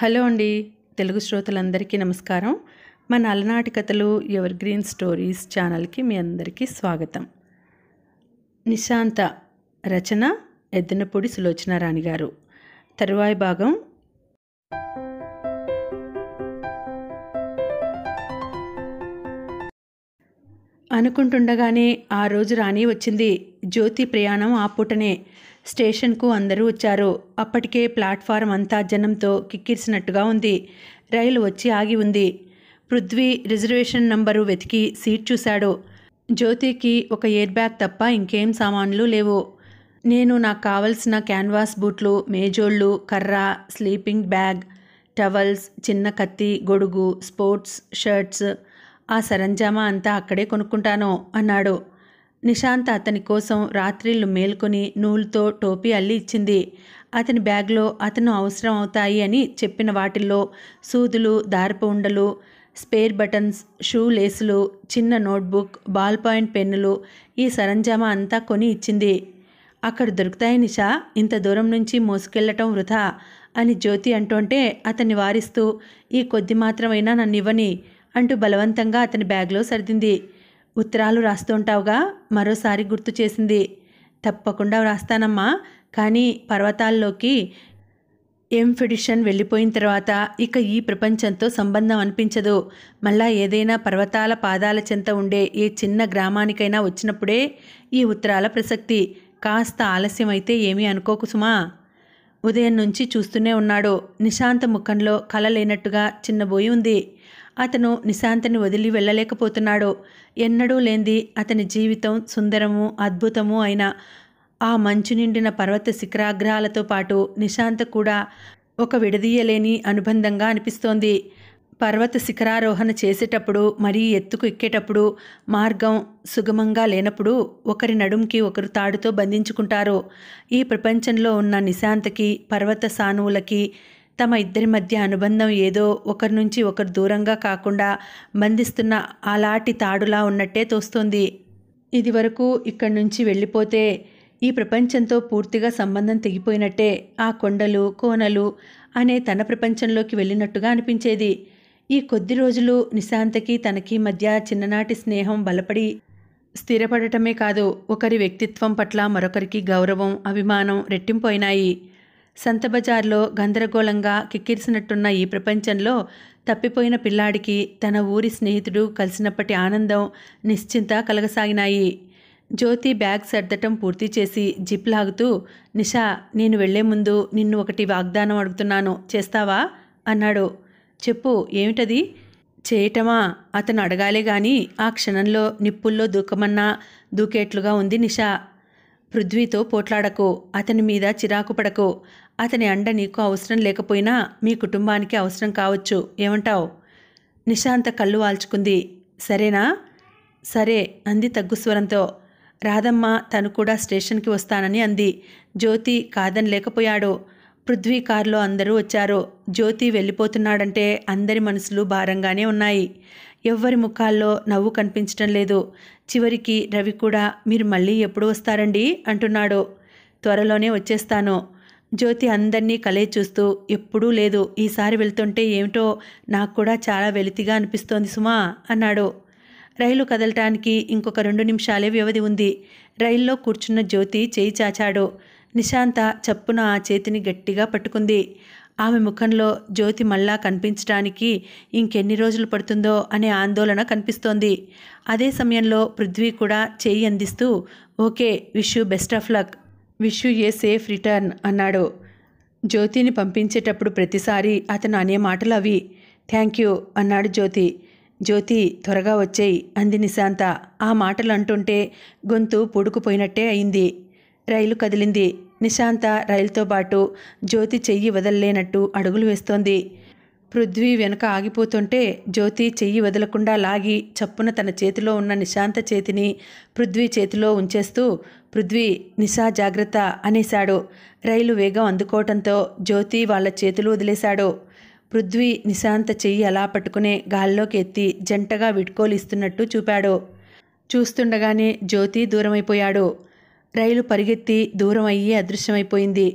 hello అండి తెలుగు శ్రోతలందరికీ నమస్కారం మన అలనాటి కథలు ఎవర్ గ్రీన్ స్టోరీస్ ఛానల్కి మీ అందరికీ స్వాగతం నిశాంత రచన ఎద్దనపూడి సులోచన రాణి గారు తరువాయి భాగం అనుకుంటుండగానే ఆ రోజు రాణి వచ్చింది జ్యోతి ప్రయాణం ఆ పూటనే స్టేషన్కు అందరూ వచ్చారు అప్పటికే ప్లాట్ఫారం అంతా జనంతో కిక్కిరిసినట్టుగా ఉంది రైలు వచ్చి ఆగి ఉంది పృథ్వీ రిజర్వేషన్ నంబరు వెతికి సీట్ చూశాడు జ్యోతికి ఒక ఎయిర్ బ్యాగ్ తప్ప ఇంకేం సామాన్లు లేవు నేను నాకు కావలసిన క్యాన్వాస్ బూట్లు మేజోళ్ళు కర్ర స్లీపింగ్ బ్యాగ్ టవల్స్ చిన్న కత్తి గొడుగు స్పోర్ట్స్ షర్ట్స్ ఆ సరంజామా అంతా అక్కడే కొనుక్కుంటాను అన్నాడు నిశాంత అతని కోసం రాత్రిళ్ళు మేల్కొని నూలుతో టోపీ అల్లి ఇచ్చింది అతని బ్యాగ్లో అతను అవసరం అవుతాయి అని చెప్పిన వాటిల్లో సూదులు దారపు ఉండలు స్పేర్ బటన్స్ షూ లేసులు చిన్న నోట్బుక్ బాల్ పాయింట్ పెన్నులు ఈ సరంజామా అంతా కొని ఇచ్చింది అక్కడ దొరుకుతాయి నిషా ఇంత దూరం నుంచి మోసుకెళ్లటం వృధా అని జ్యోతి అంటుంటే అతన్ని వారిస్తూ ఈ కొద్ది మాత్రమైనా నన్ను ఇవ్వని అంటూ బలవంతంగా అతని బ్యాగ్లో సర్దింది ఉత్తరాలు రాస్తుంటావుగా మరోసారి గుర్తు చేసింది తప్పకుండా వ్రాస్తానమ్మా కానీ పర్వతాల్లోకి ఎంఫెడిషన్ వెళ్ళిపోయిన తర్వాత ఇక ఈ ప్రపంచంతో సంబంధం అనిపించదు మళ్ళా ఏదైనా పర్వతాల పాదాల చెంత ఉండే ఏ చిన్న గ్రామానికైనా వచ్చినప్పుడే ఈ ఉత్తరాల ప్రసక్తి కాస్త ఆలస్యం అయితే ఏమీ అనుకోకు సుమా ఉదయం నుంచి చూస్తూనే ఉన్నాడు నిశాంత ముఖంలో కల లేనట్టుగా చిన్నబోయి ఉంది అతను నిశాంతని వదిలి వెళ్ళలేకపోతున్నాడో ఎన్నడూ లేంది అతని జీవితం సుందరము అద్భుతము అయిన ఆ మంచు నిండిన పర్వత శిఖరాగ్రహాలతో పాటు నిశాంత కూడా ఒక విడదీయలేని అనుబంధంగా అనిపిస్తోంది పర్వత శిఖరారోహణ చేసేటప్పుడు మరీ ఎత్తుకు ఎక్కేటప్పుడు మార్గం సుగమంగా లేనప్పుడు ఒకరి నడుంకి ఒకరు తాడుతో బంధించుకుంటారు ఈ ప్రపంచంలో ఉన్న నిశాంతకి పర్వత సానువులకి తమ ఇద్దరి మధ్య అనుబంధం ఏదో ఒకరి నుంచి ఒకరు దూరంగా కాకుండా బంధిస్తున్న అలాంటి తాడులా ఉన్నట్టే తోస్తోంది ఇదివరకు ఇక్కడి నుంచి వెళ్ళిపోతే ఈ ప్రపంచంతో పూర్తిగా సంబంధం తెగిపోయినట్టే ఆ కొండలు కోనలు అనే తన ప్రపంచంలోకి వెళ్ళినట్టుగా అనిపించేది ఈ కొద్ది రోజులు నిశాంతకి తనకి మధ్య చిన్ననాటి స్నేహం బలపడి స్థిరపడటమే కాదు ఒకరి వ్యక్తిత్వం పట్ల మరొకరికి గౌరవం అభిమానం రెట్టింపోయినాయి సంతబజార్లో గందరగోళంగా కిక్కిరిసినట్టున్న ఈ ప్రపంచంలో తప్పిపోయిన పిల్లాడికి తన ఊరి స్నేహితుడు కలిసినప్పటి ఆనందం నిశ్చింత కలగసాగినాయి జ్యోతి బ్యాగ్ సర్దటం పూర్తి చేసి జిప్ లాగుతూ నిషా నేను వెళ్లే ముందు నిన్ను ఒకటి వాగ్దానం అడుగుతున్నాను చేస్తావా అన్నాడు చెప్పు ఏమిటది చేయటమా అతను అడగాలే గాని ఆ క్షణంలో నిప్పుల్లో దూకమన్నా దూకేట్లుగా ఉంది నిషా పృథ్వీతో పోట్లాడకు అతని మీద చిరాకు పడకు అతని అండ నీకు అవసరం లేకపోయినా మీ కుటుంబానికి అవసరం కావచ్చు ఏమంటావు నిశాంత కళ్ళు వాల్చుకుంది సరేనా సరే అంది తగ్గు స్వరంతో రాధమ్మ తను కూడా స్టేషన్కి వస్తానని అంది జ్యోతి కాదనలేకపోయాడు పృథ్వీ కారులో అందరూ వచ్చారు జ్యోతి వెళ్ళిపోతున్నాడంటే అందరి మనసులు భారంగానే ఉన్నాయి ఎవ్వరి ముఖాల్లో నవ్వు కనిపించడం లేదు చివరికి రవి కూడా మీరు మళ్ళీ ఎప్పుడు వస్తారండి అంటున్నాడు త్వరలోనే వచ్చేస్తాను జ్యోతి అందరినీ కలే చూస్తూ ఎప్పుడూ లేదు ఈసారి వెళ్తుంటే ఏమిటో నాకు కూడా చాలా వెలితిగా అనిపిస్తోంది సుమా అన్నాడు రైలు కదలటానికి ఇంకొక రెండు నిమిషాలే వ్యవధి ఉంది రైల్లో కూర్చున్న జ్యోతి చేయి చాచాడు నిశాంత చప్పున ఆ చేతిని గట్టిగా పట్టుకుంది ఆమె ముఖంలో జ్యోతి మళ్ళా కనిపించడానికి ఇంకెన్ని రోజులు పడుతుందో అనే ఆందోళన కనిపిస్తోంది అదే సమయంలో పృథ్వీ కూడా చేయి అందిస్తూ okay wish you best of luck wish a safe return అన్నాడు జ్యోతిని పంపించేటప్పుడు ప్రతిసారి అతను అనే మాటలు అవి థ్యాంక్ యూ అన్నాడు జ్యోతి జ్యోతి త్వరగా వచ్చేయి అంది నిశాంత ఆ మాటలు అంటుంటే గొంతు పూడుకుపోయినట్టే అయింది రైలు కదిలింది నిశాంత రైలుతో పాటు జ్యోతి చెయ్యి వదలలేనట్టు అడుగులు వేస్తోంది పృథ్వీ వెనుక ఆగిపోతుంటే జ్యోతి చెయ్యి వదలకుండా లాగి చప్పున తన చేతిలో ఉన్న నిశాంత చేతిని పృథ్వీ చేతిలో ఉంచేస్తూ పృథ్వీ నిశా జాగ్రత్త అనేశాడు రైలు వేగం అందుకోవటంతో జ్యోతి వాళ్ళ చేతులు వదిలేశాడు పృథ్వీ నిశాంత చెయ్యి అలా పట్టుకునే గాల్లోకి ఎత్తి జంటగా విడ్కోలిస్తున్నట్టు చూపాడు చూస్తుండగానే జ్యోతి దూరమైపోయాడు రైలు పరిగెత్తి దూరం అయ్యి అదృశ్యమైపోయింది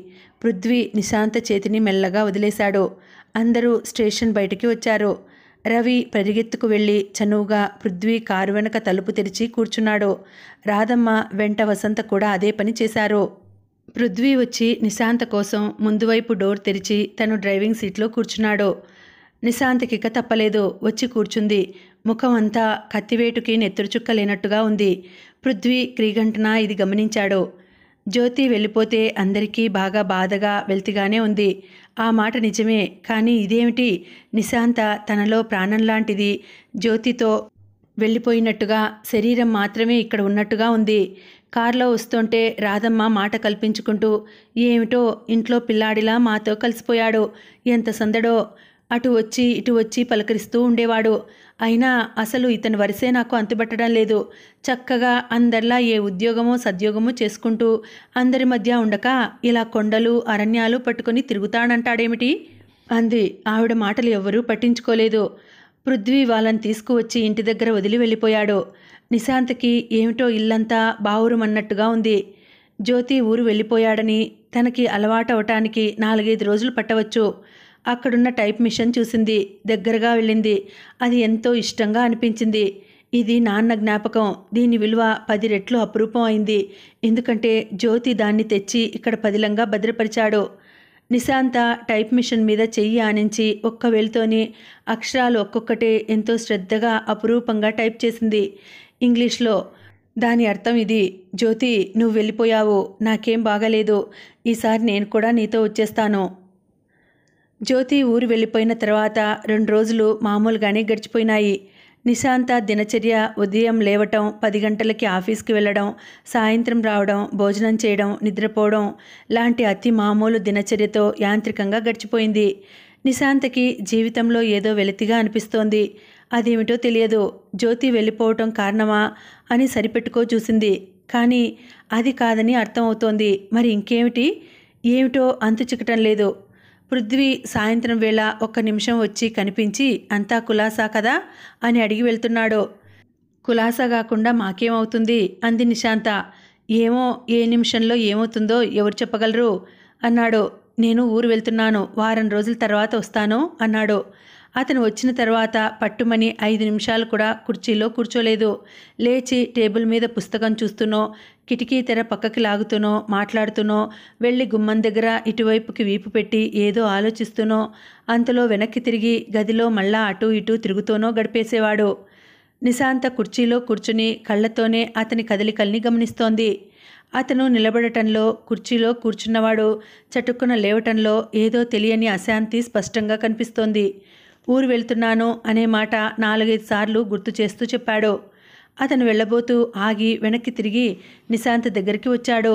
పృథ్వీ నిశాంత చేతిని మెల్లగా వదిలేశాడు అందరూ స్టేషన్ బయటికి వచ్చారు రవి పరిగెత్తుకు వెళ్ళి చనువుగా పృథ్వీ కారు వెనక తలుపు తెరిచి కూర్చున్నాడు రాధమ్మ వెంట వసంత కూడా అదే పని చేశారు పృథ్వీ వచ్చి నిశాంత కోసం ముందువైపు డోర్ తెరిచి తను డ్రైవింగ్ సీట్లో కూర్చున్నాడు నిశాంతకిక తప్పలేదు వచ్చి కూర్చుంది ముఖం అంతా కత్తివేటుకి నెత్తురుచుక్కలేనట్టుగా ఉంది పృథ్వీ క్రీగంటన ఇది గమనించాడు జ్యోతి వెళ్ళిపోతే అందరికీ బాగా బాధగా వెళ్తిగానే ఉంది ఆ మాట నిజమే కానీ ఇదేమిటి నిశాంత తనలో ప్రాణం లాంటిది జ్యోతితో వెళ్ళిపోయినట్టుగా శరీరం మాత్రమే ఇక్కడ ఉన్నట్టుగా ఉంది కారులో వస్తుంటే రాధమ్మ మాట కల్పించుకుంటూ ఏమిటో ఇంట్లో పిల్లాడిలా మాతో కలిసిపోయాడు ఎంత సందడో అటు వచ్చి ఇటు వచ్చి పలకరిస్తూ ఉండేవాడు అయినా అసలు ఇతని వరిసే నాకు అంతుబట్టడం లేదు చక్కగా అందరిలా ఏ ఉద్యోగమో సద్యోగమో చేసుకుంటూ అందరి మధ్య ఉండక ఇలా కొండలు అరణ్యాలు పట్టుకొని తిరుగుతాడంటాడేమిటి అంది ఆవిడ మాటలు ఎవ్వరూ పట్టించుకోలేదు పృథ్వీ వాళ్ళని తీసుకువచ్చి ఇంటి దగ్గర వదిలి వెళ్ళిపోయాడు నిశాంత్కి ఏమిటో ఇల్లంతా బావురుమన్నట్టుగా ఉంది జ్యోతి ఊరు వెళ్ళిపోయాడని తనకి అలవాటవటానికి నాలుగైదు రోజులు పట్టవచ్చు అక్కడున్న టైప్ మిషన్ చూసింది దగ్గరగా వెళ్ళింది అది ఎంతో ఇష్టంగా అనిపించింది ఇది నాన్న జ్ఞాపకం దీని విలువ పది రెట్లు అపురూపం అయింది ఎందుకంటే జ్యోతి దాన్ని తెచ్చి ఇక్కడ పదిలంగా భద్రపరిచాడు నిశాంత టైప్ మిషన్ మీద చెయ్యి ఆనించి ఒక్క వెలుతోని అక్షరాలు ఒక్కొక్కటే ఎంతో శ్రద్ధగా అపురూపంగా టైప్ చేసింది ఇంగ్లీష్లో దాని అర్థం ఇది జ్యోతి నువ్వు వెళ్ళిపోయావు నాకేం బాగలేదు ఈసారి నేను కూడా నీతో వచ్చేస్తాను జ్యోతి ఊరు వెళ్ళిపోయిన తర్వాత రెండు రోజులు మామూలుగానే గడిచిపోయినాయి నిశాంత దినచర్య ఉదయం లేవటం పది గంటలకి ఆఫీస్కి వెళ్ళడం సాయంత్రం రావడం భోజనం చేయడం నిద్రపోవడం లాంటి అతి మామూలు దినచర్యతో యాంత్రికంగా గడిచిపోయింది నిశాంతకి జీవితంలో ఏదో వెలితిగా అనిపిస్తోంది అదేమిటో తెలియదు జ్యోతి వెళ్ళిపోవటం కారణమా అని సరిపెట్టుకో చూసింది కానీ అది కాదని అర్థమవుతోంది మరి ఇంకేమిటి ఏమిటో అంతు చిక్కటం లేదు పృథ్వీ సాయంత్రం వేళ ఒక్క నిమిషం వచ్చి కనిపించి అంతా కులాసా కదా అని అడిగి వెళ్తున్నాడు కులాసా కాకుండా మాకేమవుతుంది అంది నిశాంత ఏమో ఏ నిమిషంలో ఏమవుతుందో ఎవరు చెప్పగలరు అన్నాడు నేను ఊరు వెళ్తున్నాను వారం రోజుల తర్వాత వస్తాను అన్నాడు అతను వచ్చిన తర్వాత పట్టుమని ఐదు నిమిషాలు కూడా కుర్చీలో కూర్చోలేదు లేచి టేబుల్ మీద పుస్తకం చూస్తునో కిటికీ తెర పక్కకి లాగుతునో మాట్లాడుతునో వెళ్ళి గుమ్మం దగ్గర ఇటువైపుకి వీపు పెట్టి ఏదో ఆలోచిస్తునో అంతలో వెనక్కి తిరిగి గదిలో మళ్ళా అటూ ఇటూ తిరుగుతూనో గడిపేసేవాడు నిశాంత కుర్చీలో కూర్చుని కళ్ళతోనే అతని కదలికల్ని గమనిస్తోంది అతను నిలబడటంలో కుర్చీలో కూర్చున్నవాడు చటుక్కున లేవటంలో ఏదో తెలియని అశాంతి స్పష్టంగా కనిపిస్తోంది ఊరు వెళ్తున్నాను అనే మాట నాలుగైదు సార్లు గుర్తు చేస్తూ చెప్పాడు అతను వెళ్ళబోతూ ఆగి వెనక్కి తిరిగి నిశాంత్ దగ్గరికి వచ్చాడు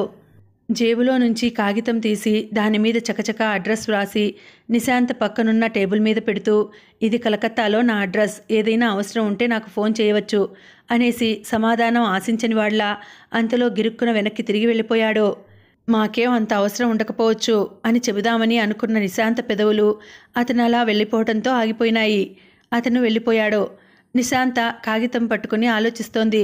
జేబులో నుంచి కాగితం తీసి దాని మీద చకచక అడ్రస్ వ్రాసి నిశాంత్ పక్కనున్న టేబుల్ మీద పెడుతూ ఇది కలకత్తాలో నా అడ్రస్ ఏదైనా అవసరం ఉంటే నాకు ఫోన్ చేయవచ్చు అనేసి సమాధానం ఆశించని వాళ్ళ అంతలో గిరుక్కున వెనక్కి తిరిగి వెళ్ళిపోయాడు మాకేం అంత అవసరం ఉండకపోవచ్చు అని చెబుదామని అనుకున్న నిశాంత పెదవులు అతను అలా వెళ్ళిపోవడంతో ఆగిపోయినాయి అతను వెళ్ళిపోయాడు నిశాంత కాగితం పట్టుకుని ఆలోచిస్తోంది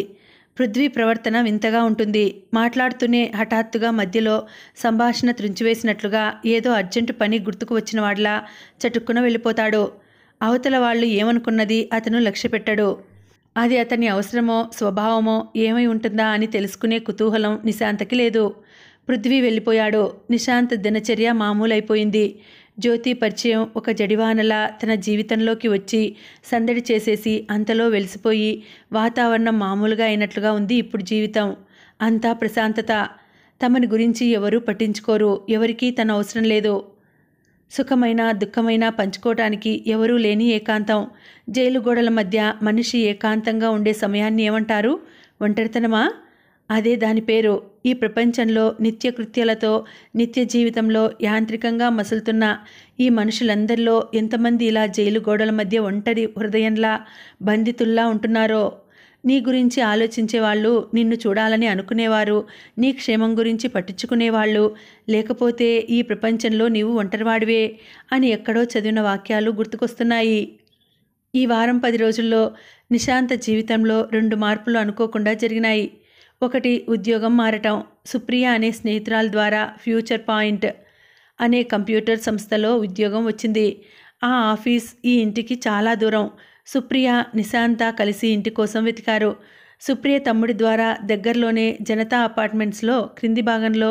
పృథ్వీ ప్రవర్తన వింతగా ఉంటుంది మాట్లాడుతూనే హఠాత్తుగా మధ్యలో సంభాషణ త్రుంచివేసినట్లుగా ఏదో అర్జెంటు పని గుర్తుకు వచ్చిన వాడిలా చటుక్కున వెళ్ళిపోతాడు అవతల వాళ్ళు ఏమనుకున్నది అతను లక్ష్యపెట్టడు అది అతని అవసరమో స్వభావమో ఏమై ఉంటుందా అని తెలుసుకునే కుతూహలం నిశాంతకి లేదు పృథ్వీ వెళ్ళిపోయాడు నిశాంత్ దినచర్య మామూలైపోయింది జ్యోతి పరిచయం ఒక జడివానలా తన జీవితంలోకి వచ్చి సందడి చేసేసి అంతలో వెలిసిపోయి వాతావరణం మామూలుగా అయినట్లుగా ఉంది ఇప్పుడు జీవితం అంతా ప్రశాంతత తమని గురించి ఎవరూ పట్టించుకోరు ఎవరికీ తన అవసరం లేదు సుఖమైన దుఃఖమైన పంచుకోవటానికి ఎవరూ లేని ఏకాంతం జైలు గోడల మధ్య మనిషి ఏకాంతంగా ఉండే సమయాన్ని ఏమంటారు ఒంటరితనమా అదే దాని పేరు ఈ ప్రపంచంలో నిత్యకృత్యాలతో నిత్య జీవితంలో యాంత్రికంగా మసులుతున్న ఈ మనుషులందరిలో ఎంతమంది ఇలా జైలు గోడల మధ్య ఒంటరి హృదయంలా బంధితుల్లా ఉంటున్నారో నీ గురించి ఆలోచించేవాళ్ళు నిన్ను చూడాలని అనుకునేవారు నీ క్షేమం గురించి పట్టించుకునేవాళ్ళు లేకపోతే ఈ ప్రపంచంలో నీవు ఒంటరివాడివే అని ఎక్కడో చదివిన వాక్యాలు గుర్తుకొస్తున్నాయి ఈ వారం పది రోజుల్లో నిశాంత జీవితంలో రెండు మార్పులు అనుకోకుండా జరిగినాయి ఒకటి ఉద్యోగం మారటం సుప్రియ అనే స్నేహితురాల ద్వారా ఫ్యూచర్ పాయింట్ అనే కంప్యూటర్ సంస్థలో ఉద్యోగం వచ్చింది ఆ ఆఫీస్ ఈ ఇంటికి చాలా దూరం సుప్రియ నిశాంత కలిసి ఇంటి కోసం వెతికారు సుప్రియ తమ్ముడి ద్వారా దగ్గరలోనే జనతా అపార్ట్మెంట్స్లో క్రింది భాగంలో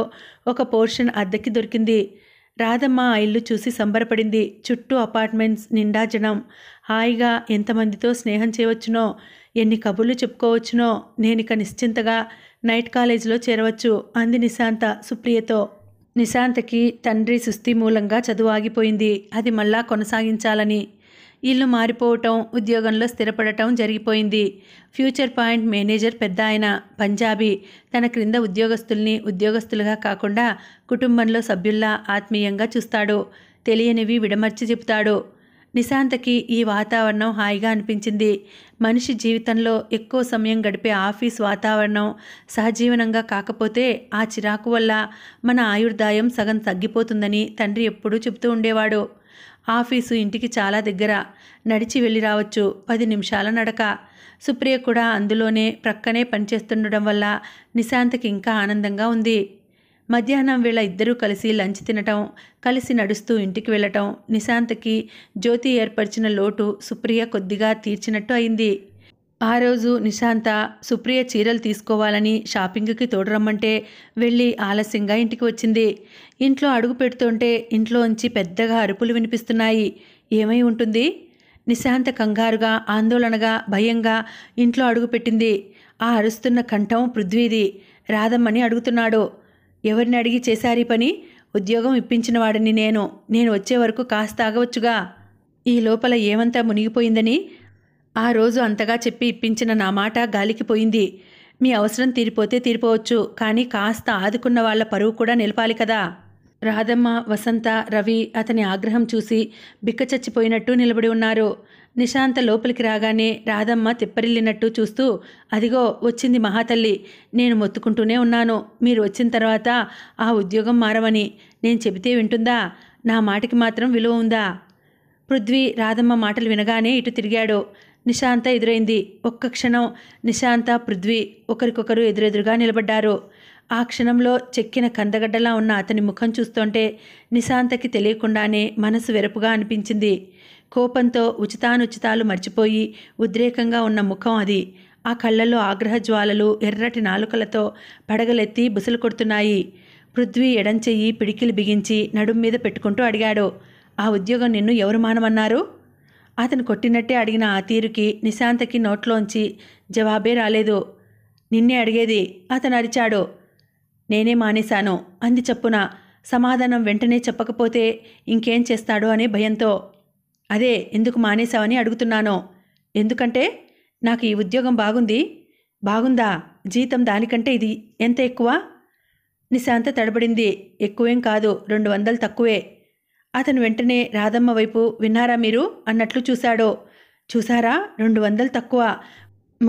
ఒక పోర్షన్ అద్దెకి దొరికింది రాధమ్మ ఆ ఇల్లు చూసి సంబరపడింది చుట్టూ అపార్ట్మెంట్స్ నిండా జనం హాయిగా ఎంతమందితో స్నేహం చేయవచ్చునో ఎన్ని కబుర్లు చెప్పుకోవచ్చునో నేనిక నిశ్చింతగా నైట్ కాలేజీలో చేరవచ్చు అంది నిశాంత సుప్రియతో నిశాంతకి తండ్రి సుస్థి మూలంగా చదువు ఆగిపోయింది అది మళ్ళా కొనసాగించాలని ఇల్లు మారిపోవటం ఉద్యోగంలో స్థిరపడటం జరిగిపోయింది ఫ్యూచర్ పాయింట్ మేనేజర్ పెద్ద ఆయన పంజాబీ తన క్రింద ఉద్యోగస్తుల్ని ఉద్యోగస్తులుగా కాకుండా కుటుంబంలో సభ్యుల్లా ఆత్మీయంగా చూస్తాడు తెలియనివి విడమర్చి చెబుతాడు నిశాంతకి ఈ వాతావరణం హాయిగా అనిపించింది మనిషి జీవితంలో ఎక్కువ సమయం గడిపే ఆఫీస్ వాతావరణం సహజీవనంగా కాకపోతే ఆ చిరాకు వల్ల మన ఆయుర్దాయం సగం తగ్గిపోతుందని తండ్రి ఎప్పుడూ చెబుతూ ఉండేవాడు ఆఫీసు ఇంటికి చాలా దగ్గర నడిచి వెళ్ళి రావచ్చు పది నిమిషాల నడక సుప్రియ కూడా అందులోనే ప్రక్కనే పనిచేస్తుండడం వల్ల నిశాంతకి ఇంకా ఆనందంగా ఉంది మధ్యాహ్నం వేళ ఇద్దరూ కలిసి లంచ్ తినటం కలిసి నడుస్తూ ఇంటికి వెళ్ళటం నిశాంత్కి జ్యోతి ఏర్పరిచిన లోటు సుప్రియ కొద్దిగా తీర్చినట్టు అయింది ఆ రోజు నిశాంత సుప్రియ చీరలు తీసుకోవాలని షాపింగ్కి తోడరమ్మంటే వెళ్ళి ఆలస్యంగా ఇంటికి వచ్చింది ఇంట్లో అడుగు పెడుతుంటే ఇంట్లోంచి పెద్దగా అరుపులు వినిపిస్తున్నాయి ఏమై ఉంటుంది నిశాంత కంగారుగా ఆందోళనగా భయంగా ఇంట్లో అడుగుపెట్టింది ఆ అరుస్తున్న కంఠం పృథ్వీది రాదమ్మని అడుగుతున్నాడు ఎవరిని అడిగి చేశారీ పని ఉద్యోగం ఇప్పించిన వాడిని నేను నేను వచ్చే వరకు కాస్త ఆగవచ్చుగా ఈ లోపల ఏమంతా మునిగిపోయిందని ఆ రోజు అంతగా చెప్పి ఇప్పించిన నా మాట గాలికి పోయింది మీ అవసరం తీరిపోతే తీరిపోవచ్చు కానీ కాస్త ఆదుకున్న వాళ్ళ పరువు కూడా నిలపాలి కదా రాధమ్మ వసంత రవి అతని ఆగ్రహం చూసి బిక్కచచ్చిపోయినట్టు నిలబడి ఉన్నారు నిశాంత లోపలికి రాగానే రాధమ్మ తిప్పరిల్లినట్టు చూస్తూ అదిగో వచ్చింది మహాతల్లి నేను మొత్తుకుంటూనే ఉన్నాను మీరు వచ్చిన తర్వాత ఆ ఉద్యోగం మారవని నేను చెబితే వింటుందా నా మాటకి మాత్రం విలువ ఉందా పృథ్వీ రాధమ్మ మాటలు వినగానే ఇటు తిరిగాడు నిశాంత ఎదురైంది ఒక్క క్షణం నిశాంత పృథ్వీ ఒకరికొకరు ఎదురెదురుగా నిలబడ్డారు ఆ క్షణంలో చెక్కిన కందగడ్డలా ఉన్న అతని ముఖం చూస్తుంటే నిశాంతకి తెలియకుండానే మనసు వెరపుగా అనిపించింది కోపంతో ఉచితానుచితాలు మర్చిపోయి ఉద్రేకంగా ఉన్న ముఖం అది ఆ కళ్ళలో ఆగ్రహ జ్వాలలు ఎర్రటి నాలుకలతో పడగలెత్తి బుసలు కొడుతున్నాయి పృథ్వీ ఎడంచెయ్యి పిడికిలు బిగించి నడుం మీద పెట్టుకుంటూ అడిగాడు ఆ ఉద్యోగం నిన్ను ఎవరు మానమన్నారు అతను కొట్టినట్టే అడిగిన ఆ తీరుకి నిశాంతకి నోట్లోంచి జవాబే రాలేదు నిన్నే అడిగేది అతను అరిచాడు నేనే మానేశాను అంది చప్పున సమాధానం వెంటనే చెప్పకపోతే ఇంకేం చేస్తాడో అనే భయంతో అదే ఎందుకు మానేశావని అడుగుతున్నానో ఎందుకంటే నాకు ఈ ఉద్యోగం బాగుంది బాగుందా జీతం దానికంటే ఇది ఎంత ఎక్కువ నిశాంత తడబడింది ఎక్కువేం కాదు రెండు వందలు తక్కువే అతను వెంటనే రాధమ్మ వైపు విన్నారా మీరు అన్నట్లు చూశాడు చూసారా రెండు వందలు తక్కువ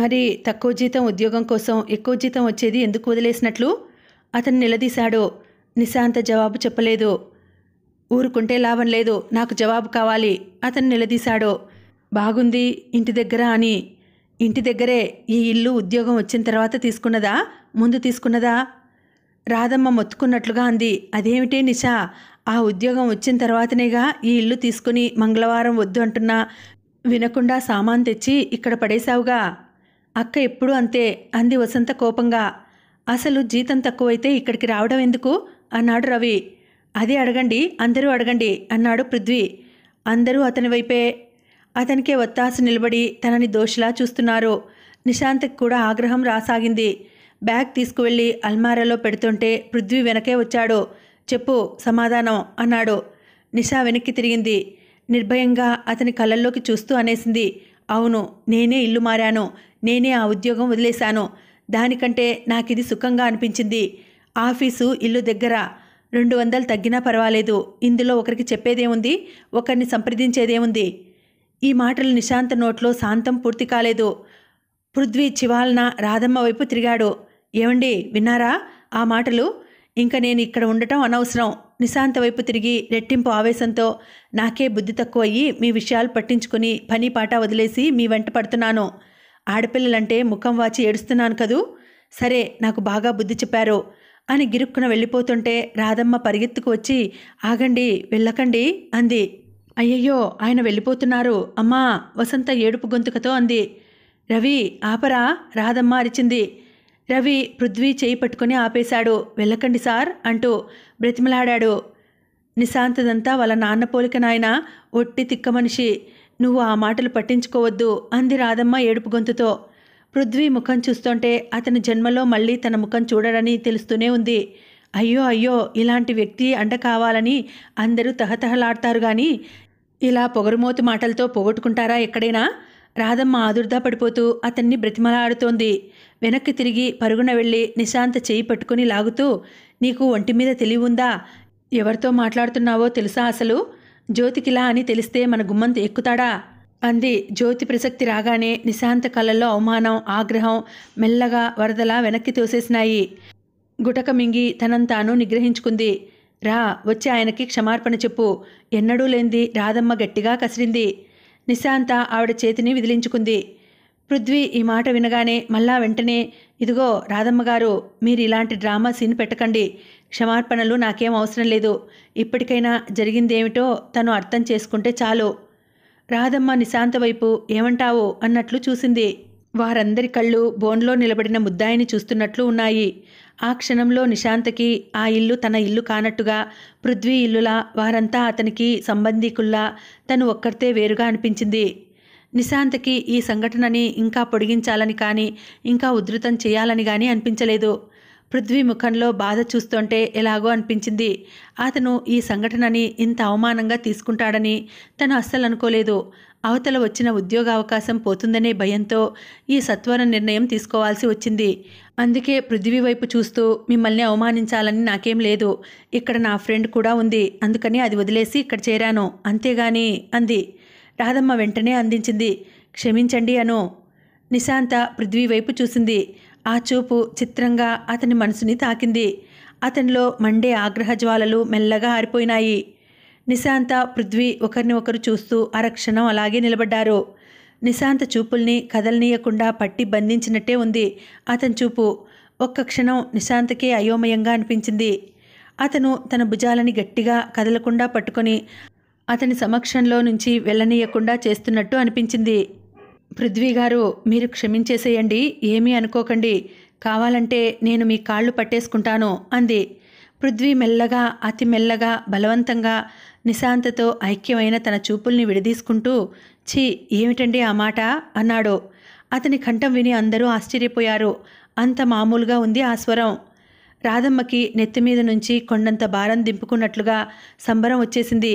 మరి తక్కువ జీతం ఉద్యోగం కోసం ఎక్కువ జీతం వచ్చేది ఎందుకు వదిలేసినట్లు అతను నిలదీశాడు నిశాంత జవాబు చెప్పలేదు ఊరుకుంటే లాభం లేదు నాకు జవాబు కావాలి అతను నిలదీశాడు బాగుంది ఇంటి దగ్గర అని ఇంటి దగ్గరే ఈ ఇల్లు ఉద్యోగం వచ్చిన తర్వాత తీసుకున్నదా ముందు తీసుకున్నదా రాధమ్మ మొత్తుకున్నట్లుగా అంది అదేమిటి నిషా ఆ ఉద్యోగం వచ్చిన తర్వాతనేగా ఈ ఇల్లు తీసుకుని మంగళవారం వద్దు అంటున్నా వినకుండా సామాన్ తెచ్చి ఇక్కడ పడేశావుగా అక్క ఎప్పుడూ అంతే అంది వసంత కోపంగా అసలు జీతం తక్కువైతే ఇక్కడికి రావడం ఎందుకు అన్నాడు రవి అదే అడగండి అందరూ అడగండి అన్నాడు పృథ్వీ అందరూ అతని వైపే అతనికే ఒత్తాస నిలబడి తనని దోషిలా చూస్తున్నారు నిశాంత్కి కూడా ఆగ్రహం రాసాగింది బ్యాగ్ తీసుకువెళ్ళి అల్మారాలో పెడుతుంటే పృథ్వీ వెనకే వచ్చాడు చెప్పు సమాధానం అన్నాడు నిషా వెనక్కి తిరిగింది నిర్భయంగా అతని కళ్ళల్లోకి చూస్తూ అనేసింది అవును నేనే ఇల్లు మారాను నేనే ఆ ఉద్యోగం వదిలేశాను దానికంటే నాకు ఇది సుఖంగా అనిపించింది ఆఫీసు ఇల్లు దగ్గర రెండు వందలు తగ్గినా పర్వాలేదు ఇందులో ఒకరికి చెప్పేదేముంది ఒకరిని సంప్రదించేదేముంది ఈ మాటలు నిశాంత నోట్లో శాంతం పూర్తి కాలేదు పృథ్వీ చివాలన రాధమ్మ వైపు తిరిగాడు ఏమండి విన్నారా ఆ మాటలు ఇంకా నేను ఇక్కడ ఉండటం అనవసరం నిశాంత వైపు తిరిగి రెట్టింపు ఆవేశంతో నాకే బుద్ధి తక్కువయ్యి మీ విషయాలు పట్టించుకుని పని పాట వదిలేసి మీ వెంట పడుతున్నాను ఆడపిల్లలంటే ముఖం వాచి ఏడుస్తున్నాను కదూ సరే నాకు బాగా బుద్ధి చెప్పారు అని గిరుక్కున వెళ్ళిపోతుంటే రాధమ్మ పరిగెత్తుకు వచ్చి ఆగండి వెళ్ళకండి అంది అయ్యయ్యో ఆయన వెళ్ళిపోతున్నారు అమ్మా వసంత ఏడుపు గొంతుకతో అంది రవి ఆపరా రాధమ్మ అరిచింది రవి పృథ్వీ చేయి పట్టుకుని ఆపేశాడు వెళ్ళకండి సార్ అంటూ బ్రతిమలాడాడు నిశాంతదంతా వాళ్ళ నాన్న పోలిక నాయన ఒట్టి తిక్క మనిషి నువ్వు ఆ మాటలు పట్టించుకోవద్దు అంది రాధమ్మ ఏడుపు గొంతుతో పృథ్వీ ముఖం చూస్తుంటే అతని జన్మలో మళ్ళీ తన ముఖం చూడడని తెలుస్తూనే ఉంది అయ్యో అయ్యో ఇలాంటి వ్యక్తి అండ కావాలని అందరూ తహతహలాడతారు కానీ ఇలా పొగరుమోతు మాటలతో పోగొట్టుకుంటారా ఎక్కడైనా రాధమ్మ ఆదుర్దా పడిపోతూ అతన్ని బ్రతిమలాడుతోంది వెనక్కి తిరిగి పరుగున వెళ్ళి నిశాంత చేయి పట్టుకుని లాగుతూ నీకు ఒంటి మీద తెలివుందా ఎవరితో మాట్లాడుతున్నావో తెలుసా అసలు జ్యోతికిలా అని తెలిస్తే మన గుమ్మంత ఎక్కుతాడా అంది జ్యోతి ప్రసక్తి రాగానే నిశాంత కళ్ళల్లో అవమానం ఆగ్రహం మెల్లగా వరదలా వెనక్కి తోసేసినాయి గుటక మింగి తనంతాను నిగ్రహించుకుంది రా వచ్చి ఆయనకి క్షమార్పణ చెప్పు ఎన్నడూ లేంది రాధమ్మ గట్టిగా కసిరింది నిశాంత ఆవిడ చేతిని విదిలించుకుంది పృథ్వీ ఈ మాట వినగానే మళ్ళా వెంటనే ఇదిగో రాధమ్మగారు మీరు ఇలాంటి డ్రామా సీన్ పెట్టకండి క్షమార్పణలు నాకేం అవసరం లేదు ఇప్పటికైనా జరిగిందేమిటో తను అర్థం చేసుకుంటే చాలు రాధమ్మ నిశాంత వైపు ఏమంటావో అన్నట్లు చూసింది వారందరి కళ్ళు బోన్లో నిలబడిన ముద్దాయిని చూస్తున్నట్లు ఉన్నాయి ఆ క్షణంలో నిశాంతకి ఆ ఇల్లు తన ఇల్లు కానట్టుగా పృథ్వీ ఇల్లులా వారంతా అతనికి సంబంధీకుల్లా తను ఒక్కరితే వేరుగా అనిపించింది నిశాంతకి ఈ సంఘటనని ఇంకా పొడిగించాలని కానీ ఇంకా ఉధృతం చేయాలని కానీ అనిపించలేదు పృథ్వీ ముఖంలో బాధ చూస్తుంటే ఎలాగో అనిపించింది అతను ఈ సంఘటనని ఇంత అవమానంగా తీసుకుంటాడని తను అస్సలు అనుకోలేదు అవతల వచ్చిన ఉద్యోగ అవకాశం పోతుందనే భయంతో ఈ సత్వర నిర్ణయం తీసుకోవాల్సి వచ్చింది అందుకే పృథ్వీ వైపు చూస్తూ మిమ్మల్ని అవమానించాలని నాకేం లేదు ఇక్కడ నా ఫ్రెండ్ కూడా ఉంది అందుకని అది వదిలేసి ఇక్కడ చేరాను అంతేగాని అంది రాధమ్మ వెంటనే అందించింది క్షమించండి అను నిశాంత పృథ్వీ వైపు చూసింది ఆ చూపు చిత్రంగా అతని మనసుని తాకింది అతనిలో మండే ఆగ్రహజ్వాలలు మెల్లగా ఆరిపోయినాయి నిశాంత పృథ్వీ ఒకరిని ఒకరు చూస్తూ అరక్షణం అలాగే నిలబడ్డారు నిశాంత చూపుల్ని కదలనీయకుండా పట్టి బంధించినట్టే ఉంది అతని చూపు ఒక్క క్షణం నిశాంతకే అయోమయంగా అనిపించింది అతను తన భుజాలని గట్టిగా కదలకుండా పట్టుకొని అతని సమక్షంలో నుంచి వెళ్ళనీయకుండా చేస్తున్నట్టు అనిపించింది పృథ్వీ గారు మీరు క్షమించేసేయండి ఏమీ అనుకోకండి కావాలంటే నేను మీ కాళ్ళు పట్టేసుకుంటాను అంది పృథ్వీ మెల్లగా అతి మెల్లగా బలవంతంగా నిశాంతతో ఐక్యమైన తన చూపుల్ని విడదీసుకుంటూ ఛీ ఏమిటండి ఆ మాట అన్నాడు అతని కంఠం విని అందరూ ఆశ్చర్యపోయారు అంత మామూలుగా ఉంది ఆ స్వరం రాధమ్మకి నెత్తిమీద నుంచి కొండంత భారం దింపుకున్నట్లుగా సంబరం వచ్చేసింది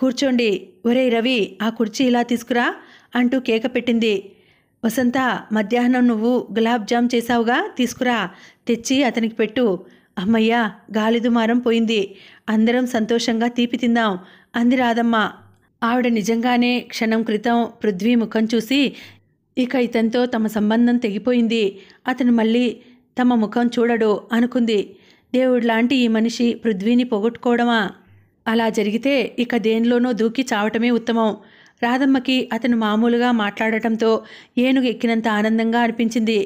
కూర్చోండి ఒరే రవి ఆ కుర్చీ ఇలా తీసుకురా అంటూ కేక పెట్టింది వసంత మధ్యాహ్నం నువ్వు గులాబ్ జామ్ చేశావుగా తీసుకురా తెచ్చి అతనికి పెట్టు అమ్మయ్యా గాలి దుమారం పోయింది అందరం సంతోషంగా తీపి తిందాం అంది రాదమ్మ ఆవిడ నిజంగానే క్షణం క్రితం పృథ్వీ ముఖం చూసి ఇక ఇతనితో తమ సంబంధం తెగిపోయింది అతను మళ్ళీ తమ ముఖం చూడడు అనుకుంది దేవుడు లాంటి ఈ మనిషి పృథ్వీని పోగొట్టుకోవడమా అలా జరిగితే ఇక దేనిలోనూ దూకి చావటమే ఉత్తమం రాధమ్మకి అతను మామూలుగా మాట్లాడటంతో ఏనుగు ఎక్కినంత ఆనందంగా అనిపించింది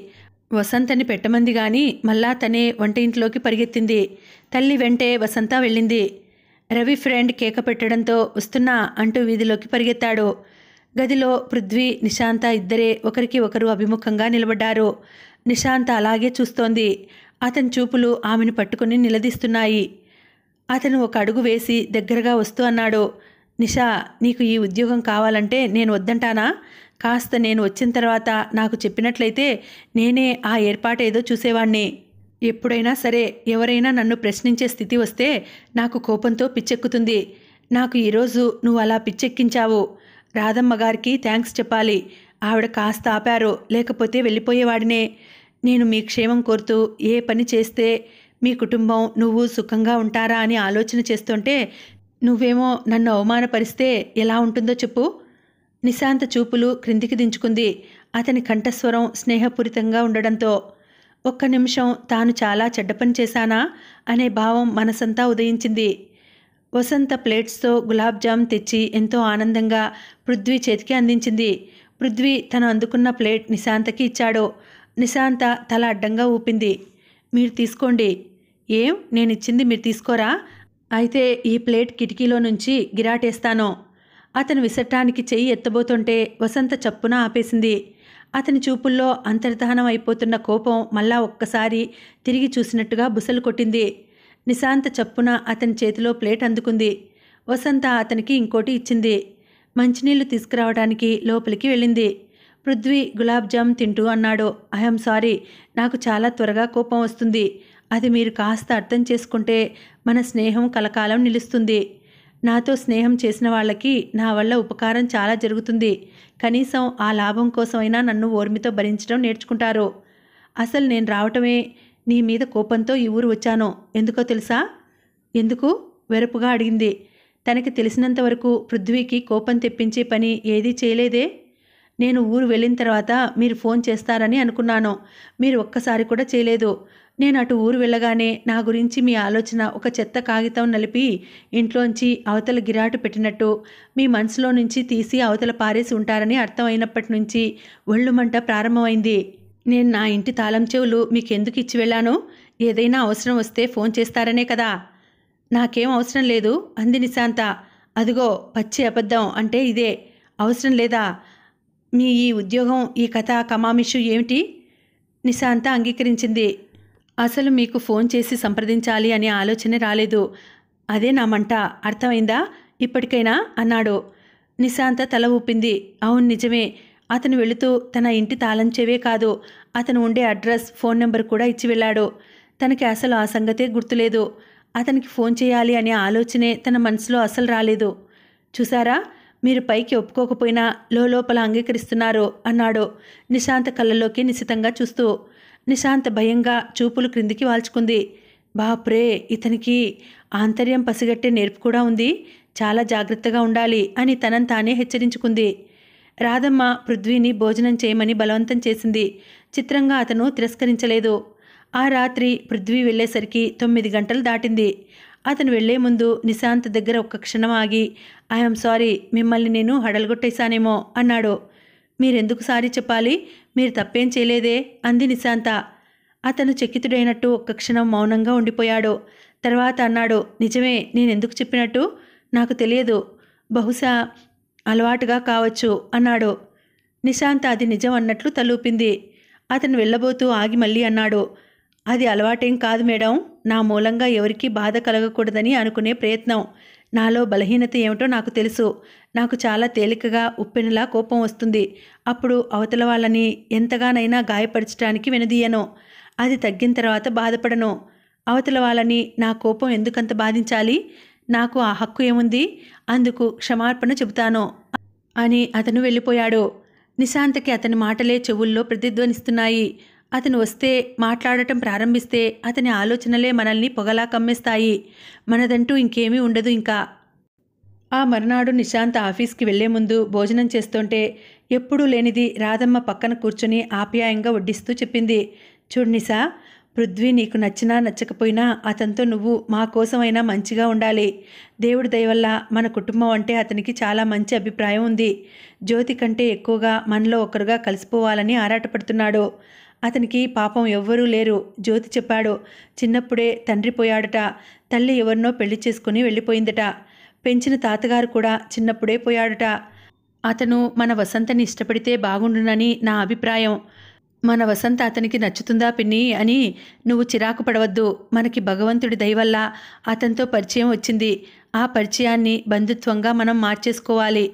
వసంతని పెట్టమంది గాని మళ్ళా తనే వంట ఇంట్లోకి పరిగెత్తింది తల్లి వెంటే వసంత వెళ్ళింది రవి ఫ్రెండ్ కేక పెట్టడంతో వస్తున్నా అంటూ వీధిలోకి పరిగెత్తాడు గదిలో పృథ్వీ నిశాంత ఇద్దరే ఒకరికి ఒకరు అభిముఖంగా నిలబడ్డారు నిశాంత అలాగే చూస్తోంది అతని చూపులు ఆమెను పట్టుకుని నిలదీస్తున్నాయి అతను ఒక అడుగు వేసి దగ్గరగా వస్తూ అన్నాడు నిషా నీకు ఈ ఉద్యోగం కావాలంటే నేను వద్దంటానా కాస్త నేను వచ్చిన తర్వాత నాకు చెప్పినట్లయితే నేనే ఆ ఏర్పాటు ఏదో చూసేవాణ్ణి ఎప్పుడైనా సరే ఎవరైనా నన్ను ప్రశ్నించే స్థితి వస్తే నాకు కోపంతో పిచ్చెక్కుతుంది నాకు ఈరోజు నువ్వు అలా పిచ్చెక్కించావు రాధమ్మ గారికి థ్యాంక్స్ చెప్పాలి ఆవిడ కాస్త ఆపారు లేకపోతే వెళ్ళిపోయేవాడినే నేను మీ క్షేమం కోరుతూ ఏ పని చేస్తే మీ కుటుంబం నువ్వు సుఖంగా ఉంటారా అని ఆలోచన చేస్తుంటే నువ్వేమో నన్ను అవమానపరిస్తే ఎలా ఉంటుందో చెప్పు నిశాంత చూపులు క్రిందికి దించుకుంది అతని కంఠస్వరం స్నేహపూరితంగా ఉండడంతో ఒక్క నిమిషం తాను చాలా చెడ్డ పని చేశానా అనే భావం మనసంతా ఉదయించింది వసంత ప్లేట్స్తో గులాబ్ జామ్ తెచ్చి ఎంతో ఆనందంగా పృథ్వీ చేతికి అందించింది పృథ్వీ తను అందుకున్న ప్లేట్ నిశాంతకి ఇచ్చాడు నిశాంత తల అడ్డంగా ఊపింది మీరు తీసుకోండి ఏం నేనిచ్చింది మీరు తీసుకోరా అయితే ఈ ప్లేట్ కిటికీలో నుంచి గిరాటేస్తాను అతను విసట్టానికి చెయ్యి ఎత్తబోతుంటే వసంత చప్పున ఆపేసింది అతని చూపుల్లో అంతర్ధానం అయిపోతున్న కోపం మళ్ళా ఒక్కసారి తిరిగి చూసినట్టుగా బుసలు కొట్టింది నిశాంత చప్పున అతని చేతిలో ప్లేట్ అందుకుంది వసంత అతనికి ఇంకోటి ఇచ్చింది మంచినీళ్లు తీసుకురావడానికి లోపలికి వెళ్ళింది పృథ్వీ గులాబ్ జామ్ తింటూ అన్నాడు ఐఎమ్ సారీ నాకు చాలా త్వరగా కోపం వస్తుంది అది మీరు కాస్త అర్థం చేసుకుంటే మన స్నేహం కలకాలం నిలుస్తుంది నాతో స్నేహం చేసిన వాళ్ళకి నా వల్ల ఉపకారం చాలా జరుగుతుంది కనీసం ఆ లాభం కోసమైనా నన్ను ఓర్మితో భరించడం నేర్చుకుంటారు అసలు నేను రావటమే నీ మీద కోపంతో ఈ ఊరు వచ్చాను ఎందుకో తెలుసా ఎందుకు వెరపుగా అడిగింది తనకి తెలిసినంత వరకు పృథ్వీకి కోపం తెప్పించే పని ఏదీ చేయలేదే నేను ఊరు వెళ్ళిన తర్వాత మీరు ఫోన్ చేస్తారని అనుకున్నాను మీరు ఒక్కసారి కూడా చేయలేదు నేను అటు ఊరు వెళ్ళగానే నా గురించి మీ ఆలోచన ఒక చెత్త కాగితం నలిపి ఇంట్లోంచి అవతల గిరాటు పెట్టినట్టు మీ మనసులో నుంచి తీసి అవతల పారేసి ఉంటారని అర్థమైనప్పటి నుంచి ఒళ్ళు మంట ప్రారంభమైంది నేను నా ఇంటి తాళం చెవులు మీకెందుకు ఇచ్చి వెళ్ళాను ఏదైనా అవసరం వస్తే ఫోన్ చేస్తారనే కదా నాకేం అవసరం లేదు అంది నిశాంత అదిగో పచ్చి అబద్ధం అంటే ఇదే అవసరం లేదా మీ ఈ ఉద్యోగం ఈ కథ కమామిషు ఏమిటి నిశాంత అంగీకరించింది అసలు మీకు ఫోన్ చేసి సంప్రదించాలి అనే ఆలోచనే రాలేదు అదే నా మంట అర్థమైందా ఇప్పటికైనా అన్నాడు నిశాంత తల ఊపింది అవును నిజమే అతను వెళుతూ తన ఇంటి తాళంచేవే కాదు అతను ఉండే అడ్రస్ ఫోన్ నెంబర్ కూడా ఇచ్చి వెళ్ళాడు తనకి అసలు ఆ సంగతే గుర్తులేదు అతనికి ఫోన్ చేయాలి అనే ఆలోచనే తన మనసులో అసలు రాలేదు చూసారా మీరు పైకి ఒప్పుకోకపోయినా లోపల అంగీకరిస్తున్నారు అన్నాడు నిశాంత కళ్ళలోకి నిశితంగా చూస్తూ నిశాంత్ భయంగా చూపులు క్రిందికి వాల్చుకుంది బాప్రే ఇతనికి ఆంతర్యం పసిగట్టే నేర్పు కూడా ఉంది చాలా జాగ్రత్తగా ఉండాలి అని తనను తానే హెచ్చరించుకుంది రాధమ్మ పృథ్వీని భోజనం చేయమని బలవంతం చేసింది చిత్రంగా అతను తిరస్కరించలేదు ఆ రాత్రి పృథ్వీ వెళ్ళేసరికి తొమ్మిది గంటలు దాటింది అతను వెళ్లే ముందు నిశాంత్ దగ్గర ఒక్క క్షణం ఆగి ఐఎమ్ సారీ మిమ్మల్ని నేను హడలగొట్టేశానేమో అన్నాడు మీరెందుకు సారీ చెప్పాలి మీరు తప్పేం చేయలేదే అంది నిశాంత అతను చెక్కితుడైనట్టు ఒక్క క్షణం మౌనంగా ఉండిపోయాడు తర్వాత అన్నాడు నిజమే నేనెందుకు చెప్పినట్టు నాకు తెలియదు బహుశా అలవాటుగా కావచ్చు అన్నాడు నిశాంత అది నిజం అన్నట్లు తలూపింది అతను వెళ్ళబోతూ ఆగి మళ్ళీ అన్నాడు అది అలవాటేం కాదు మేడం నా మూలంగా ఎవరికీ బాధ కలగకూడదని అనుకునే ప్రయత్నం నాలో బలహీనత ఏమిటో నాకు తెలుసు నాకు చాలా తేలికగా ఉప్పెనలా కోపం వస్తుంది అప్పుడు అవతల వాళ్ళని ఎంతగానైనా గాయపరచడానికి వెనుదీయను అది తగ్గిన తర్వాత బాధపడను అవతల వాళ్ళని నా కోపం ఎందుకంత బాధించాలి నాకు ఆ హక్కు ఏముంది అందుకు క్షమార్పణ చెబుతాను అని అతను వెళ్ళిపోయాడు నిశాంతకి అతని మాటలే చెవుల్లో ప్రతిధ్వనిస్తున్నాయి అతను వస్తే మాట్లాడటం ప్రారంభిస్తే అతని ఆలోచనలే మనల్ని పొగలా కమ్మేస్తాయి మనదంటూ ఇంకేమీ ఉండదు ఇంకా ఆ మర్నాడు నిశాంత్ ఆఫీస్కి వెళ్లే ముందు భోజనం చేస్తుంటే ఎప్పుడూ లేనిది రాధమ్మ పక్కన కూర్చుని ఆప్యాయంగా వడ్డిస్తూ చెప్పింది చూడ్నిసా పృథ్వీ నీకు నచ్చినా నచ్చకపోయినా అతనితో నువ్వు మా కోసమైనా మంచిగా ఉండాలి దేవుడి దయవల్ల మన కుటుంబం అంటే అతనికి చాలా మంచి అభిప్రాయం ఉంది జ్యోతి కంటే ఎక్కువగా మనలో ఒకరుగా కలిసిపోవాలని ఆరాటపడుతున్నాడు అతనికి పాపం ఎవ్వరూ లేరు జ్యోతి చెప్పాడు చిన్నప్పుడే తండ్రి పోయాడట తల్లి ఎవరినో పెళ్లి చేసుకుని వెళ్ళిపోయిందట పెంచిన తాతగారు కూడా చిన్నప్పుడే పోయాడట అతను మన వసంతని ఇష్టపడితే బాగుండునని నా అభిప్రాయం మన వసంత అతనికి నచ్చుతుందా పిన్ని అని నువ్వు చిరాకు పడవద్దు మనకి భగవంతుడి దయవల్ల అతనితో పరిచయం వచ్చింది ఆ పరిచయాన్ని బంధుత్వంగా మనం మార్చేసుకోవాలి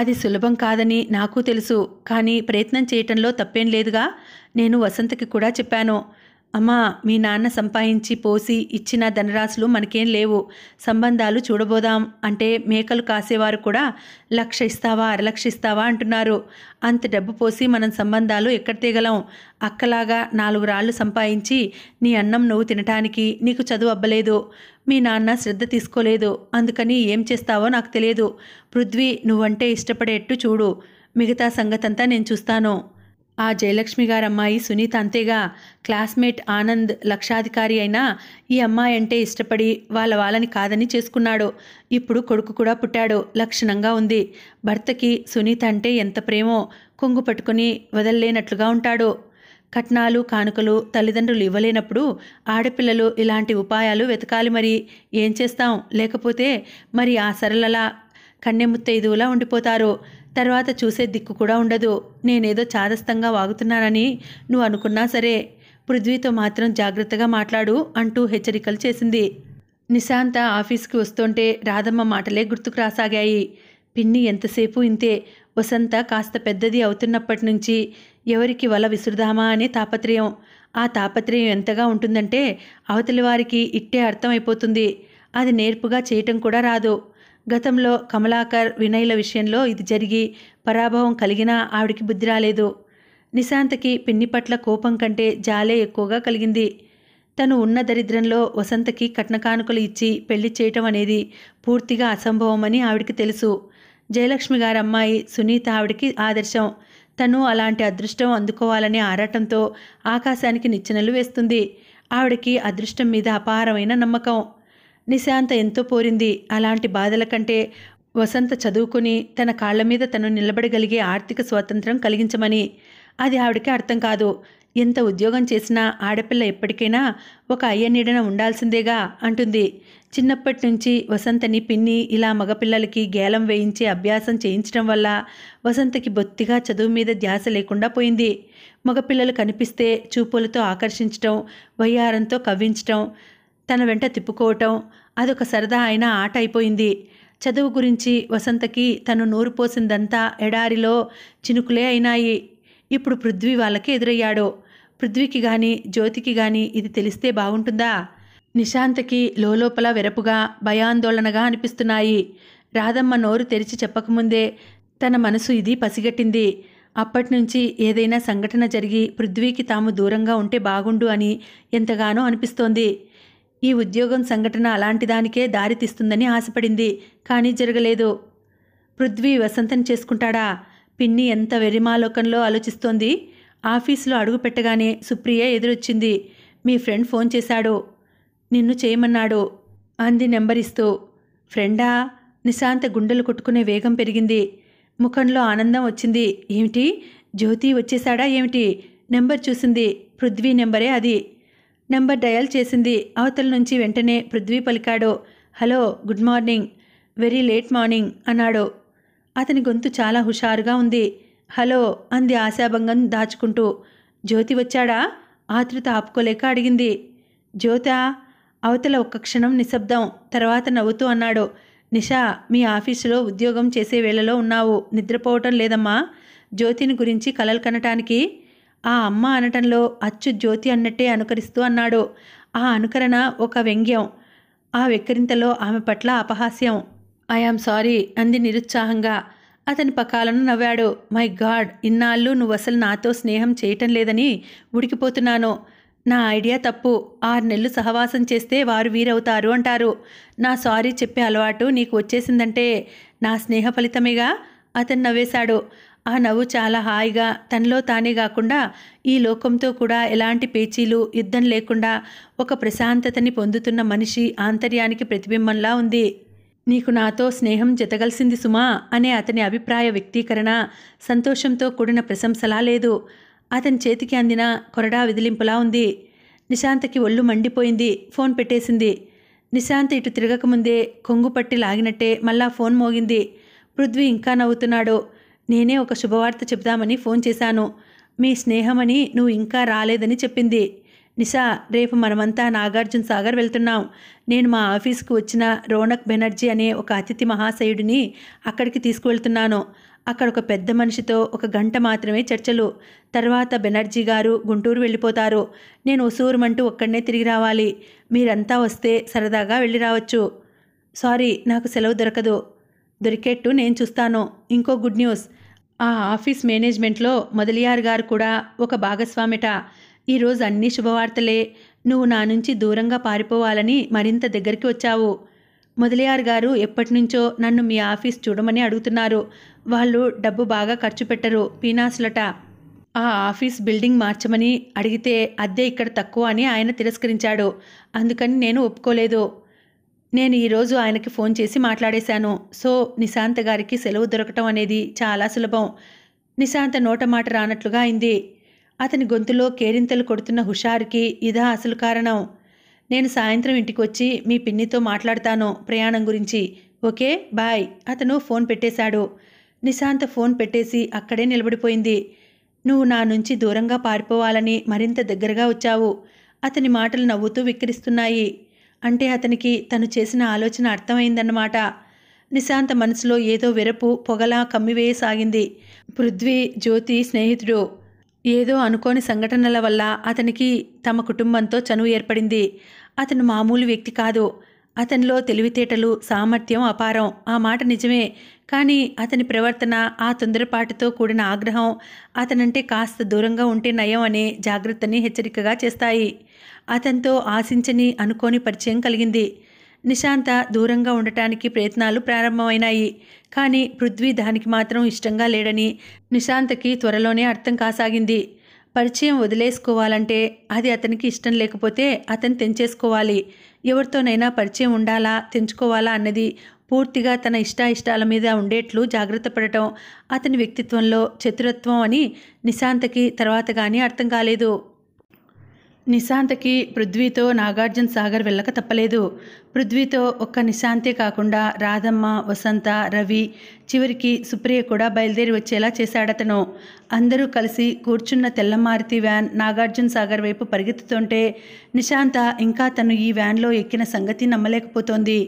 అది సులభం కాదని నాకు తెలుసు కానీ ప్రయత్నం చేయటంలో తప్పేం లేదుగా నేను వసంతకి కూడా చెప్పాను అమ్మా మీ నాన్న సంపాదించి పోసి ఇచ్చిన ధనరాశులు మనకేం లేవు సంబంధాలు చూడబోదాం అంటే మేకలు కాసేవారు కూడా లక్ష ఇస్తావా అరలక్ష ఇస్తావా అంటున్నారు అంత డబ్బు పోసి మనం సంబంధాలు ఎక్కడ తీగలం అక్కలాగా నాలుగు రాళ్ళు సంపాదించి నీ అన్నం నువ్వు తినటానికి నీకు చదువు అబ్బలేదు మీ నాన్న శ్రద్ధ తీసుకోలేదు అందుకని ఏం చేస్తావో నాకు తెలియదు పృథ్వీ నువ్వంటే ఇష్టపడేట్టు చూడు మిగతా సంగతంతా నేను చూస్తాను ఆ జయలక్ష్మి గారమ్మాయి అమ్మాయి సునీత అంతేగా క్లాస్మేట్ ఆనంద్ లక్షాధికారి అయినా ఈ అమ్మాయి అంటే ఇష్టపడి వాళ్ళ వాళ్ళని కాదని చేసుకున్నాడు ఇప్పుడు కొడుకు కూడా పుట్టాడు లక్షణంగా ఉంది భర్తకి సునీత అంటే ఎంత ప్రేమో కొంగు పట్టుకుని వదల్లేనట్లుగా ఉంటాడు కట్నాలు కానుకలు తల్లిదండ్రులు ఇవ్వలేనప్పుడు ఆడపిల్లలు ఇలాంటి ఉపాయాలు వెతకాలి మరి ఏం చేస్తాం లేకపోతే మరి ఆ సరళలా కన్నెముత్తైదువులా ఉండిపోతారు తర్వాత చూసే దిక్కు కూడా ఉండదు నేనేదో చాదస్తంగా వాగుతున్నానని నువ్వు అనుకున్నా సరే పృథ్వీతో మాత్రం జాగ్రత్తగా మాట్లాడు అంటూ హెచ్చరికలు చేసింది నిశాంత ఆఫీస్కి వస్తుంటే రాధమ్మ మాటలే గుర్తుకు రాసాగాయి పిన్ని ఎంతసేపు ఇంతే వసంత కాస్త పెద్దది అవుతున్నప్పటి నుంచి ఎవరికి వల విసురుదామా అనే తాపత్రయం ఆ తాపత్రయం ఎంతగా ఉంటుందంటే అవతలి వారికి ఇట్టే అర్థమైపోతుంది అది నేర్పుగా చేయటం కూడా రాదు గతంలో కమలాకర్ వినయ్ల విషయంలో ఇది జరిగి పరాభవం కలిగినా ఆవిడికి బుద్ధి రాలేదు నిశాంతకి పిన్ని పట్ల కోపం కంటే జాలే ఎక్కువగా కలిగింది తను ఉన్న దరిద్రంలో వసంతకి కట్నకానుకలు ఇచ్చి పెళ్లి చేయటం అనేది పూర్తిగా అసంభవమని ఆవిడికి తెలుసు జయలక్ష్మి గారి అమ్మాయి సునీత ఆవిడికి ఆదర్శం తను అలాంటి అదృష్టం అందుకోవాలనే ఆరాటంతో ఆకాశానికి నిచ్చెనలు వేస్తుంది ఆవిడకి అదృష్టం మీద అపారమైన నమ్మకం నిశాంత ఎంతో పోరింది అలాంటి బాధల కంటే వసంత చదువుకుని తన కాళ్ల మీద తను నిలబడగలిగే ఆర్థిక స్వాతంత్రం కలిగించమని అది ఆవిడకి అర్థం కాదు ఎంత ఉద్యోగం చేసినా ఆడపిల్ల ఎప్పటికైనా ఒక అయ్య నీడన ఉండాల్సిందేగా అంటుంది చిన్నప్పటి నుంచి వసంతని పిన్ని ఇలా మగపిల్లలకి గేలం వేయించి అభ్యాసం చేయించడం వల్ల వసంతకి బొత్తిగా చదువు మీద ధ్యాస లేకుండా పోయింది మగపిల్లలు కనిపిస్తే చూపులతో ఆకర్షించటం వయ్యారంతో కవ్వించటం తన వెంట తిప్పుకోవటం అదొక సరదా అయిన ఆట అయిపోయింది చదువు గురించి వసంతకి తను నోరు పోసిందంతా ఎడారిలో చినుకులే అయినాయి ఇప్పుడు పృథ్వీ వాళ్ళకి ఎదురయ్యాడు పృథ్వీకి కానీ జ్యోతికి కానీ ఇది తెలిస్తే బాగుంటుందా నిశాంతకి లోపల వెరపుగా భయాందోళనగా అనిపిస్తున్నాయి రాధమ్మ నోరు తెరిచి చెప్పకముందే తన మనసు ఇది పసిగట్టింది అప్పటినుంచి ఏదైనా సంఘటన జరిగి పృథ్వీకి తాము దూరంగా ఉంటే బాగుండు అని ఎంతగానో అనిపిస్తోంది ఈ ఉద్యోగం సంఘటన అలాంటి దానికే దారితీస్తుందని ఆశపడింది కానీ జరగలేదు పృథ్వీ వసంతం చేసుకుంటాడా పిన్ని ఎంత వెరిమాలోకంలో ఆలోచిస్తోంది ఆఫీసులో అడుగు పెట్టగానే సుప్రియ ఎదురొచ్చింది మీ ఫ్రెండ్ ఫోన్ చేశాడు నిన్ను చేయమన్నాడు అంది నెంబర్ ఇస్తూ ఫ్రెండా నిశాంత గుండెలు కొట్టుకునే వేగం పెరిగింది ముఖంలో ఆనందం వచ్చింది ఏమిటి జ్యోతి వచ్చేశాడా ఏమిటి నెంబర్ చూసింది పృథ్వీ నెంబరే అది నంబర్ డయల్ చేసింది అవతల నుంచి వెంటనే పృథ్వీ పలికాడు hello good morning very late morning అన్నాడు అతని గొంతు చాలా హుషారుగా ఉంది హలో అంది ఆశాభంగం దాచుకుంటూ జ్యోతి వచ్చాడా ఆతృత ఆపుకోలేక అడిగింది జ్యోత అవతల ఒక్క క్షణం నిశ్శబ్దం తర్వాత నవ్వుతూ అన్నాడు నిషా మీ ఆఫీసులో ఉద్యోగం చేసే వేళలో ఉన్నావు నిద్రపోవటం లేదమ్మా జ్యోతిని గురించి కలలు కనటానికి ఆ అమ్మ అనటంలో అచ్చు జ్యోతి అన్నట్టే అనుకరిస్తూ అన్నాడు ఆ అనుకరణ ఒక వ్యంగ్యం ఆ వెక్కిరింతలో ఆమె పట్ల అపహాస్యం ఐఆమ్ సారీ అంది నిరుత్సాహంగా అతని పకాలను నవ్వాడు మై గాడ్ ఇన్నాళ్ళు నువ్వు అసలు నాతో స్నేహం చేయటం లేదని ఉడికిపోతున్నాను నా ఐడియా తప్పు ఆరు నెలలు సహవాసం చేస్తే వారు వీరవుతారు అంటారు నా సారీ చెప్పే అలవాటు నీకు వచ్చేసిందంటే నా స్నేహ ఫలితమేగా అతను నవ్వేశాడు ఆ నవ్వు చాలా హాయిగా తనలో తానే కాకుండా ఈ లోకంతో కూడా ఎలాంటి పేచీలు యుద్ధం లేకుండా ఒక ప్రశాంతతని పొందుతున్న మనిషి ఆంతర్యానికి ప్రతిబింబంలా ఉంది నీకు నాతో స్నేహం జతగలిసింది సుమా అనే అతని అభిప్రాయ వ్యక్తీకరణ సంతోషంతో కూడిన ప్రశంసలా లేదు అతని చేతికి అందిన కొరడా విదిలింపులా ఉంది నిశాంతకి ఒళ్ళు మండిపోయింది ఫోన్ పెట్టేసింది నిశాంత్ ఇటు తిరగకముందే కొంగు పట్టి లాగినట్టే మళ్ళా ఫోన్ మోగింది పృథ్వీ ఇంకా నవ్వుతున్నాడు నేనే ఒక శుభవార్త చెబుదామని ఫోన్ చేశాను మీ స్నేహమని నువ్వు ఇంకా రాలేదని చెప్పింది నిషా రేపు మనమంతా నాగార్జున సాగర్ వెళ్తున్నాం నేను మా ఆఫీస్కు వచ్చిన రోనక్ బెనర్జీ అనే ఒక అతిథి మహాశయుడిని అక్కడికి తీసుకువెళ్తున్నాను అక్కడ ఒక పెద్ద మనిషితో ఒక గంట మాత్రమే చర్చలు తర్వాత బెనర్జీ గారు గుంటూరు వెళ్ళిపోతారు నేను ఉసూరుమంటూ ఒక్కడనే తిరిగి రావాలి మీరంతా వస్తే సరదాగా వెళ్ళి రావచ్చు సారీ నాకు సెలవు దొరకదు దొరికేట్టు నేను చూస్తాను ఇంకో గుడ్ న్యూస్ ఆ ఆఫీస్ మేనేజ్మెంట్లో మొదలియార్ గారు కూడా ఒక భాగస్వామిట ఈరోజు అన్ని శుభవార్తలే నువ్వు నా నుంచి దూరంగా పారిపోవాలని మరింత దగ్గరికి వచ్చావు మొదలియార్ గారు ఎప్పటినుంచో నన్ను మీ ఆఫీస్ చూడమని అడుగుతున్నారు వాళ్ళు డబ్బు బాగా ఖర్చు పెట్టరు పీనాసులట ఆ ఆఫీస్ బిల్డింగ్ మార్చమని అడిగితే అద్దె ఇక్కడ తక్కువ అని ఆయన తిరస్కరించాడు అందుకని నేను ఒప్పుకోలేదు నేను ఈరోజు ఆయనకి ఫోన్ చేసి మాట్లాడేశాను సో నిశాంత్ గారికి సెలవు దొరకటం అనేది చాలా సులభం నిశాంత నోట మాట రానట్లుగా అయింది అతని గొంతులో కేరింతలు కొడుతున్న హుషారుకి ఇదా అసలు కారణం నేను సాయంత్రం ఇంటికి వచ్చి మీ పిన్నితో మాట్లాడతాను ప్రయాణం గురించి ఓకే బాయ్ అతను ఫోన్ పెట్టేశాడు నిశాంత ఫోన్ పెట్టేసి అక్కడే నిలబడిపోయింది నువ్వు నా నుంచి దూరంగా పారిపోవాలని మరింత దగ్గరగా వచ్చావు అతని మాటలు నవ్వుతూ విక్రిస్తున్నాయి అంటే అతనికి తను చేసిన ఆలోచన అర్థమైందన్నమాట నిశాంత మనసులో ఏదో వెరపు పొగలా కమ్మివేయసాగింది పృథ్వీ జ్యోతి స్నేహితుడు ఏదో అనుకోని సంఘటనల వల్ల అతనికి తమ కుటుంబంతో చనువు ఏర్పడింది అతను మామూలు వ్యక్తి కాదు అతనిలో తెలివితేటలు సామర్థ్యం అపారం ఆ మాట నిజమే కానీ అతని ప్రవర్తన ఆ తొందరపాటుతో కూడిన ఆగ్రహం అతనంటే కాస్త దూరంగా ఉంటే నయం అనే జాగ్రత్తని హెచ్చరికగా చేస్తాయి అతనితో ఆశించని అనుకోని పరిచయం కలిగింది నిశాంత దూరంగా ఉండటానికి ప్రయత్నాలు ప్రారంభమైనాయి కానీ పృథ్వీ దానికి మాత్రం ఇష్టంగా లేడని నిశాంతకి త్వరలోనే అర్థం కాసాగింది పరిచయం వదిలేసుకోవాలంటే అది అతనికి ఇష్టం లేకపోతే అతను తెంచేసుకోవాలి ఎవరితోనైనా పరిచయం ఉండాలా తెంచుకోవాలా అన్నది పూర్తిగా తన ఇష్టాయిష్టాల మీద ఉండేట్లు జాగ్రత్త పడటం అతని వ్యక్తిత్వంలో చతురత్వం అని నిశాంతకి తర్వాత కానీ అర్థం కాలేదు నిశాంతకి పృథ్వీతో నాగార్జున సాగర్ వెళ్ళక తప్పలేదు పృథ్వీతో ఒక్క నిశాంతే కాకుండా రాధమ్మ వసంత రవి చివరికి సుప్రియ కూడా బయలుదేరి వచ్చేలా చేశాడతను అందరూ కలిసి కూర్చున్న తెల్లమారుతి వ్యాన్ నాగార్జున సాగర్ వైపు పరిగెత్తుతుంటే నిశాంత ఇంకా తను ఈ వ్యాన్లో ఎక్కిన సంగతి నమ్మలేకపోతోంది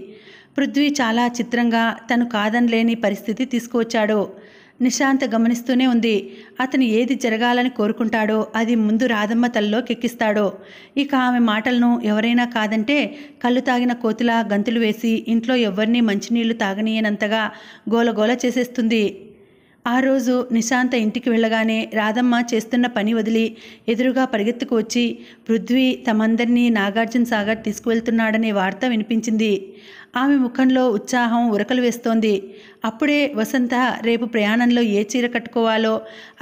పృథ్వీ చాలా చిత్రంగా తను కాదనలేని పరిస్థితి తీసుకువచ్చాడు నిశాంత గమనిస్తూనే ఉంది అతను ఏది జరగాలని కోరుకుంటాడో అది ముందు రాధమ్మ తల్లిలో కెక్కిస్తాడో ఇక ఆమె మాటలను ఎవరైనా కాదంటే కళ్ళు తాగిన కోతిలా గంతులు వేసి ఇంట్లో ఎవరినీ మంచినీళ్లు తాగనీయనంతగా గోలగోల చేసేస్తుంది ఆ రోజు నిశాంత ఇంటికి వెళ్ళగానే రాధమ్మ చేస్తున్న పని వదిలి ఎదురుగా పరిగెత్తుకు వచ్చి పృథ్వీ తమందరినీ నాగార్జున సాగర్ తీసుకువెళ్తున్నాడనే వార్త వినిపించింది ఆమె ముఖంలో ఉత్సాహం ఉరకలు వేస్తోంది అప్పుడే వసంత రేపు ప్రయాణంలో ఏ చీర కట్టుకోవాలో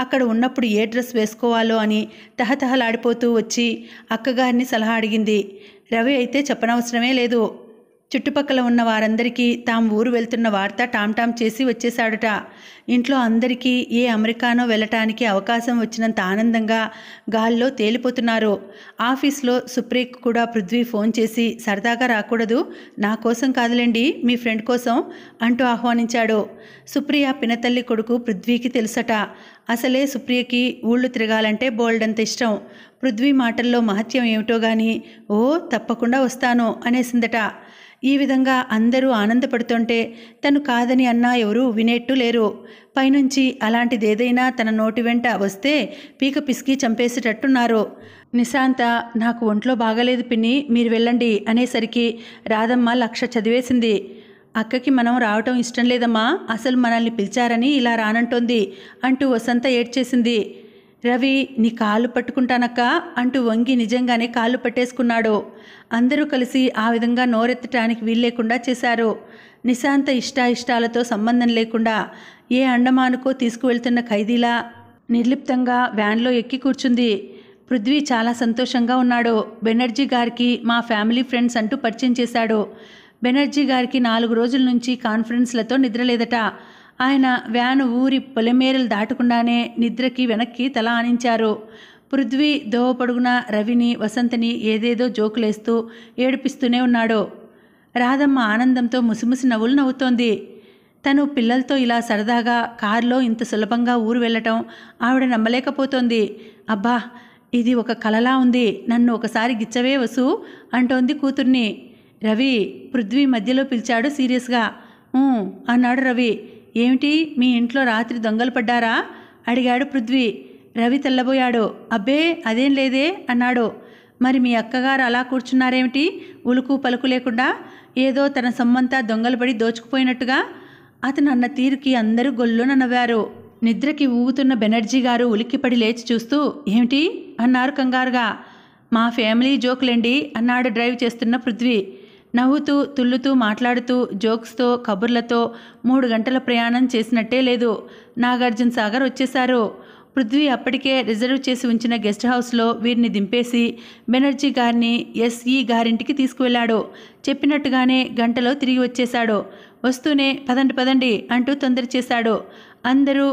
అక్కడ ఉన్నప్పుడు ఏ డ్రెస్ వేసుకోవాలో అని తహతహలాడిపోతూ వచ్చి అక్కగారిని సలహా అడిగింది రవి అయితే చెప్పనవసరమే లేదు చుట్టుపక్కల ఉన్న వారందరికీ తాము ఊరు వెళ్తున్న వార్త టామ్టామ్ చేసి వచ్చేశాడుట ఇంట్లో అందరికీ ఏ అమెరికానో వెళ్ళటానికి అవకాశం వచ్చినంత ఆనందంగా గాల్లో తేలిపోతున్నారు ఆఫీస్లో సుప్రీక్ కూడా పృథ్వీ ఫోన్ చేసి సరదాగా రాకూడదు నా కోసం కాదులేండి మీ ఫ్రెండ్ కోసం అంటూ ఆహ్వానించాడు సుప్రియ పినతల్లి కొడుకు పృథ్వీకి తెలుసట అసలే సుప్రియకి ఊళ్ళు తిరగాలంటే బోల్డంత ఇష్టం పృథ్వీ మాటల్లో మహత్యం ఏమిటో గాని ఓ తప్పకుండా వస్తాను అనేసిందట ఈ విధంగా అందరూ ఆనందపడుతుంటే తను కాదని అన్నా ఎవరూ వినేట్టు లేరు పైనుంచి అలాంటిదేదైనా తన నోటి వెంట వస్తే పీక పిసికి చంపేసేటట్టున్నారు నిశాంత నాకు ఒంట్లో బాగలేదు పిన్ని మీరు వెళ్ళండి అనేసరికి రాధమ్మ లక్ష చదివేసింది అక్కకి మనం రావటం ఇష్టం లేదమ్మా అసలు మనల్ని పిలిచారని ఇలా రానంటోంది అంటూ వసంత ఏడ్చేసింది రవి నీ కాళ్ళు పట్టుకుంటానక్క అంటూ వంగి నిజంగానే కాళ్ళు పట్టేసుకున్నాడు అందరూ కలిసి ఆ విధంగా నోరెత్తటానికి వీల్లేకుండా చేశారు నిశాంత ఇష్టాయిష్టాలతో సంబంధం లేకుండా ఏ అండమానుకో తీసుకువెళ్తున్న ఖైదీలా నిర్లిప్తంగా వ్యాన్లో ఎక్కి కూర్చుంది పృథ్వీ చాలా సంతోషంగా ఉన్నాడు బెనర్జీ గారికి మా ఫ్యామిలీ ఫ్రెండ్స్ అంటూ పరిచయం చేశాడు బెనర్జీ గారికి నాలుగు రోజుల నుంచి కాన్ఫరెన్స్లతో నిద్రలేదట ఆయన వ్యాను ఊరి పొలిమేరలు దాటకుండానే నిద్రకి వెనక్కి తల ఆనించారు పృథ్వీ దోవ పొడుగున రవిని వసంతని ఏదేదో జోకులేస్తూ ఏడిపిస్తూనే ఉన్నాడు రాధమ్మ ఆనందంతో ముసిముసి నవ్వులు నవ్వుతోంది తను పిల్లలతో ఇలా సరదాగా కారులో ఇంత సులభంగా ఊరు వెళ్ళటం ఆవిడ నమ్మలేకపోతోంది అబ్బా ఇది ఒక కలలా ఉంది నన్ను ఒకసారి గిచ్చవే వసు అంటోంది కూతుర్ని రవి పృథ్వీ మధ్యలో పిలిచాడు సీరియస్గా అన్నాడు రవి ఏమిటి మీ ఇంట్లో రాత్రి దొంగలు పడ్డారా అడిగాడు పృథ్వీ రవి తెల్లబోయాడు అబ్బే అదేం లేదే అన్నాడు మరి మీ అక్కగారు అలా కూర్చున్నారేమిటి ఉలుకు పలుకు లేకుండా ఏదో తన సొమ్మంతా దొంగలు పడి దోచుకుపోయినట్టుగా అతను అన్న తీరుకి అందరూ గొల్లున నవ్వారు నిద్రకి ఊగుతున్న బెనర్జీ గారు ఉలిక్కిపడి లేచి చూస్తూ ఏమిటి అన్నారు కంగారుగా మా ఫ్యామిలీ జోకులండి అన్నాడు డ్రైవ్ చేస్తున్న పృథ్వీ నవ్వుతూ తుల్లుతూ మాట్లాడుతూ జోక్స్తో కబుర్లతో మూడు గంటల ప్రయాణం చేసినట్టే లేదు నాగార్జున సాగర్ వచ్చేశారు పృథ్వీ అప్పటికే రిజర్వ్ చేసి ఉంచిన గెస్ట్ హౌస్లో వీరిని దింపేసి బెనర్జీ గారిని ఎస్ఈ గారింటికి తీసుకువెళ్లాడు చెప్పినట్టుగానే గంటలో తిరిగి వచ్చేశాడు వస్తూనే పదండి పదండి అంటూ తొందర చేశాడు అందరూ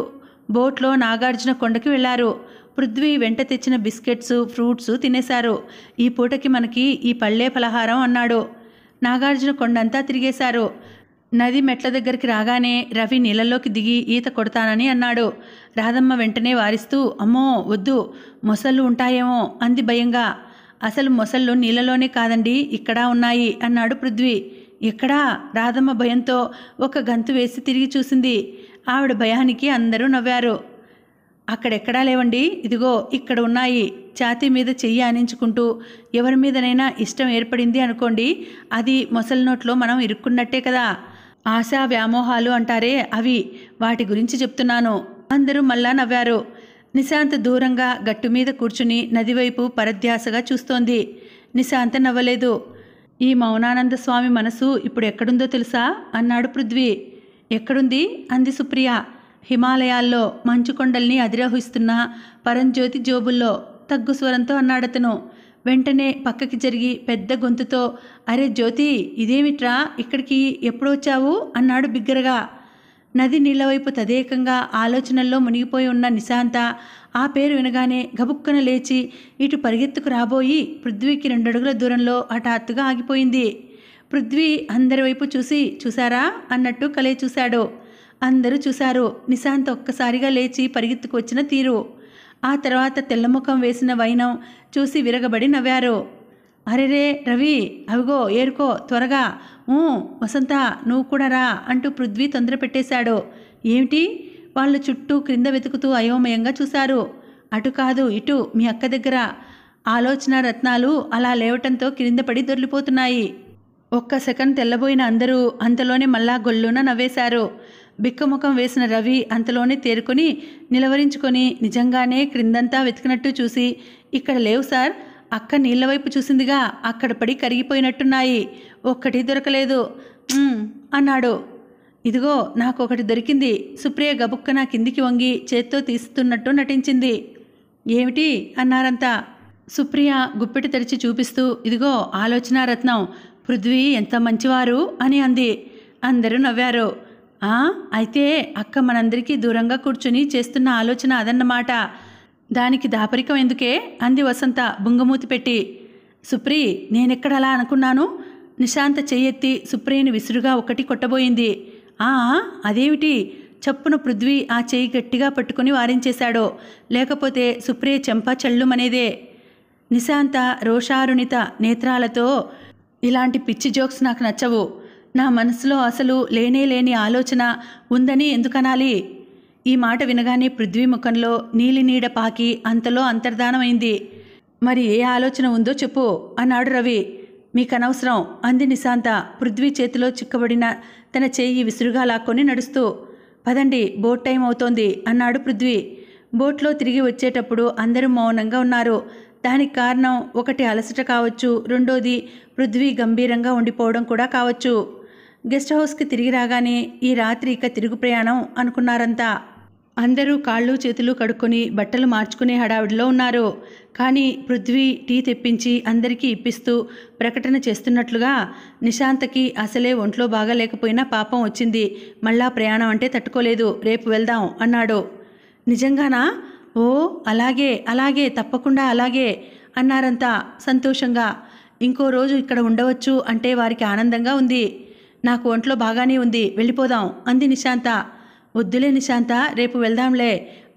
బోట్లో నాగార్జున కొండకి వెళ్లారు పృథ్వీ వెంట తెచ్చిన బిస్కెట్స్ ఫ్రూట్స్ తినేశారు ఈ పూటకి మనకి ఈ పళ్ళే పలహారం అన్నాడు నాగార్జున కొండంతా తిరిగేశారు నది మెట్ల దగ్గరికి రాగానే రవి నీళ్ళలోకి దిగి ఈత కొడతానని అన్నాడు రాధమ్మ వెంటనే వారిస్తూ అమ్మో వద్దు మొసళ్ళు ఉంటాయేమో అంది భయంగా అసలు మొసళ్ళు నీళ్ళలోనే కాదండి ఇక్కడా ఉన్నాయి అన్నాడు పృథ్వీ ఎక్కడా రాధమ్మ భయంతో ఒక గంతు వేసి తిరిగి చూసింది ఆవిడ భయానికి అందరూ నవ్వారు అక్కడెక్కడా లేవండి ఇదిగో ఇక్కడ ఉన్నాయి ఛాతీ మీద చెయ్యి ఆనించుకుంటూ ఎవరి మీదనైనా ఇష్టం ఏర్పడింది అనుకోండి అది మొసలి నోట్లో మనం ఇరుక్కున్నట్టే కదా ఆశా వ్యామోహాలు అంటారే అవి వాటి గురించి చెప్తున్నాను అందరూ మళ్ళా నవ్వారు నిశాంత్ దూరంగా గట్టు మీద కూర్చుని నదివైపు పరధ్యాసగా చూస్తోంది నిశాంత్ నవ్వలేదు ఈ మౌనానంద స్వామి మనసు ఇప్పుడు ఎక్కడుందో తెలుసా అన్నాడు పృథ్వీ ఎక్కడుంది అంది సుప్రియ హిమాలయాల్లో మంచుకొండల్ని అధిరోహిస్తున్న పరంజ్యోతి జోబుల్లో తగ్గు స్వరంతో అన్నాడతను వెంటనే పక్కకి జరిగి పెద్ద గొంతుతో అరే జ్యోతి ఇదేమిట్రా ఇక్కడికి ఎప్పుడొచ్చావు అన్నాడు బిగ్గరగా నది నీళ్ళవైపు తదేకంగా ఆలోచనల్లో మునిగిపోయి ఉన్న నిశాంత ఆ పేరు వినగానే గబుక్కున లేచి ఇటు పరిగెత్తుకు రాబోయి పృథ్వీకి రెండడుగుల దూరంలో హఠాత్తుగా ఆగిపోయింది పృథ్వీ అందరి వైపు చూసి చూసారా అన్నట్టు కలే చూశాడు అందరూ చూశారు నిశాంత్ ఒక్కసారిగా లేచి పరిగెత్తుకొచ్చిన తీరు ఆ తర్వాత తెల్లముఖం వేసిన వైనం చూసి విరగబడి నవ్వారు అరెరే రవి అవిగో ఏరుకో త్వరగా వసంత నువ్వు కూడా రా అంటూ పృథ్వీ తొందర పెట్టేశాడు ఏమిటి వాళ్ళు చుట్టూ క్రింద వెతుకుతూ అయోమయంగా చూశారు అటు కాదు ఇటు మీ అక్క దగ్గర ఆలోచన రత్నాలు అలా లేవటంతో క్రింద పడి దొర్లిపోతున్నాయి ఒక్క సెకండ్ తెల్లబోయిన అందరూ అంతలోనే మళ్ళా గొల్లున నవ్వేశారు బిక్కముఖం వేసిన రవి అంతలోనే తేరుకొని నిలవరించుకొని నిజంగానే క్రిందంతా వెతికినట్టు చూసి ఇక్కడ లేవు సార్ అక్క నీళ్ళ వైపు చూసిందిగా అక్కడ పడి కరిగిపోయినట్టున్నాయి ఒక్కటి దొరకలేదు అన్నాడు ఇదిగో నాకు ఒకటి దొరికింది సుప్రియ గబుక్క నా కిందికి వంగి చేత్తో తీస్తున్నట్టు నటించింది ఏమిటి అన్నారంతా సుప్రియ గుప్పెట తెరిచి చూపిస్తూ ఇదిగో ఆలోచన రత్నం పృథ్వీ ఎంత మంచివారు అని అంది అందరూ నవ్వారు అయితే అక్క మనందరికీ దూరంగా కూర్చుని చేస్తున్న ఆలోచన అదన్నమాట దానికి దాపరికం ఎందుకే అంది వసంత బుంగమూతి పెట్టి సుప్రి నేనెక్కడ అలా అనుకున్నాను నిశాంత చెయ్యెత్తి సుప్రియని విసురుగా ఒకటి కొట్టబోయింది ఆ అదేమిటి చప్పున పృథ్వీ ఆ చేయి గట్టిగా పట్టుకుని వారించేశాడో లేకపోతే సుప్రియ చెంప చల్లుమనేదే నిశాంత రోషారుణిత నేత్రాలతో ఇలాంటి పిచ్చి జోక్స్ నాకు నచ్చవు నా మనసులో అసలు లేనే లేని ఆలోచన ఉందని ఎందుకనాలి ఈ మాట వినగానే పృథ్వీ ముఖంలో నీలినీడ పాకి అంతలో అంతర్ధానమైంది మరి ఏ ఆలోచన ఉందో చెప్పు అన్నాడు రవి మీకనవసరం అంది నిశాంత పృథ్వీ చేతిలో చిక్కబడిన తన చేయి విసురుగా లాక్కొని నడుస్తూ పదండి బోట్ టైం అవుతోంది అన్నాడు పృథ్వీ బోట్లో తిరిగి వచ్చేటప్పుడు అందరూ మౌనంగా ఉన్నారు దానికి కారణం ఒకటి అలసట కావచ్చు రెండోది పృథ్వీ గంభీరంగా ఉండిపోవడం కూడా కావచ్చు గెస్ట్ హౌస్కి తిరిగి రాగానే ఈ రాత్రి ఇక తిరుగు ప్రయాణం అనుకున్నారంతా అందరూ కాళ్ళు చేతులు కడుక్కొని బట్టలు మార్చుకునే హడావిడిలో ఉన్నారు కానీ పృథ్వీ టీ తెప్పించి అందరికీ ఇప్పిస్తూ ప్రకటన చేస్తున్నట్లుగా నిశాంతకి అసలే ఒంట్లో బాగాలేకపోయినా పాపం వచ్చింది మళ్ళా ప్రయాణం అంటే తట్టుకోలేదు రేపు వెళ్దాం అన్నాడు నిజంగానా ఓ అలాగే అలాగే తప్పకుండా అలాగే అన్నారంతా సంతోషంగా ఇంకో రోజు ఇక్కడ ఉండవచ్చు అంటే వారికి ఆనందంగా ఉంది నాకు ఒంట్లో బాగానే ఉంది వెళ్ళిపోదాం అంది నిశాంత వద్దులే నిశాంత రేపు వెళ్దాంలే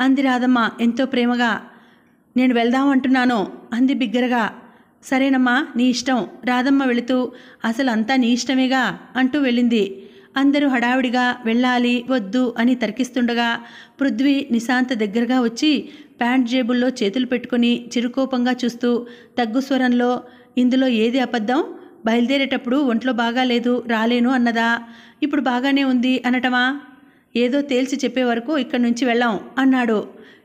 అంది రాధమ్మ ఎంతో ప్రేమగా నేను వెళ్దాం అంటున్నాను అంది బిగ్గరగా సరేనమ్మా నీ ఇష్టం రాధమ్మ వెళుతూ అసలు అంతా నీ ఇష్టమేగా అంటూ వెళ్ళింది అందరూ హడావిడిగా వెళ్ళాలి వద్దు అని తరికిస్తుండగా పృథ్వీ నిశాంత దగ్గరగా వచ్చి ప్యాంట్ జేబుల్లో చేతులు పెట్టుకుని చిరుకోపంగా చూస్తూ తగ్గు స్వరంలో ఇందులో ఏది అబద్ధం బయలుదేరేటప్పుడు ఒంట్లో బాగాలేదు రాలేను అన్నదా ఇప్పుడు బాగానే ఉంది అనటమా ఏదో తేల్చి చెప్పే వరకు ఇక్కడి నుంచి వెళ్ళాం అన్నాడు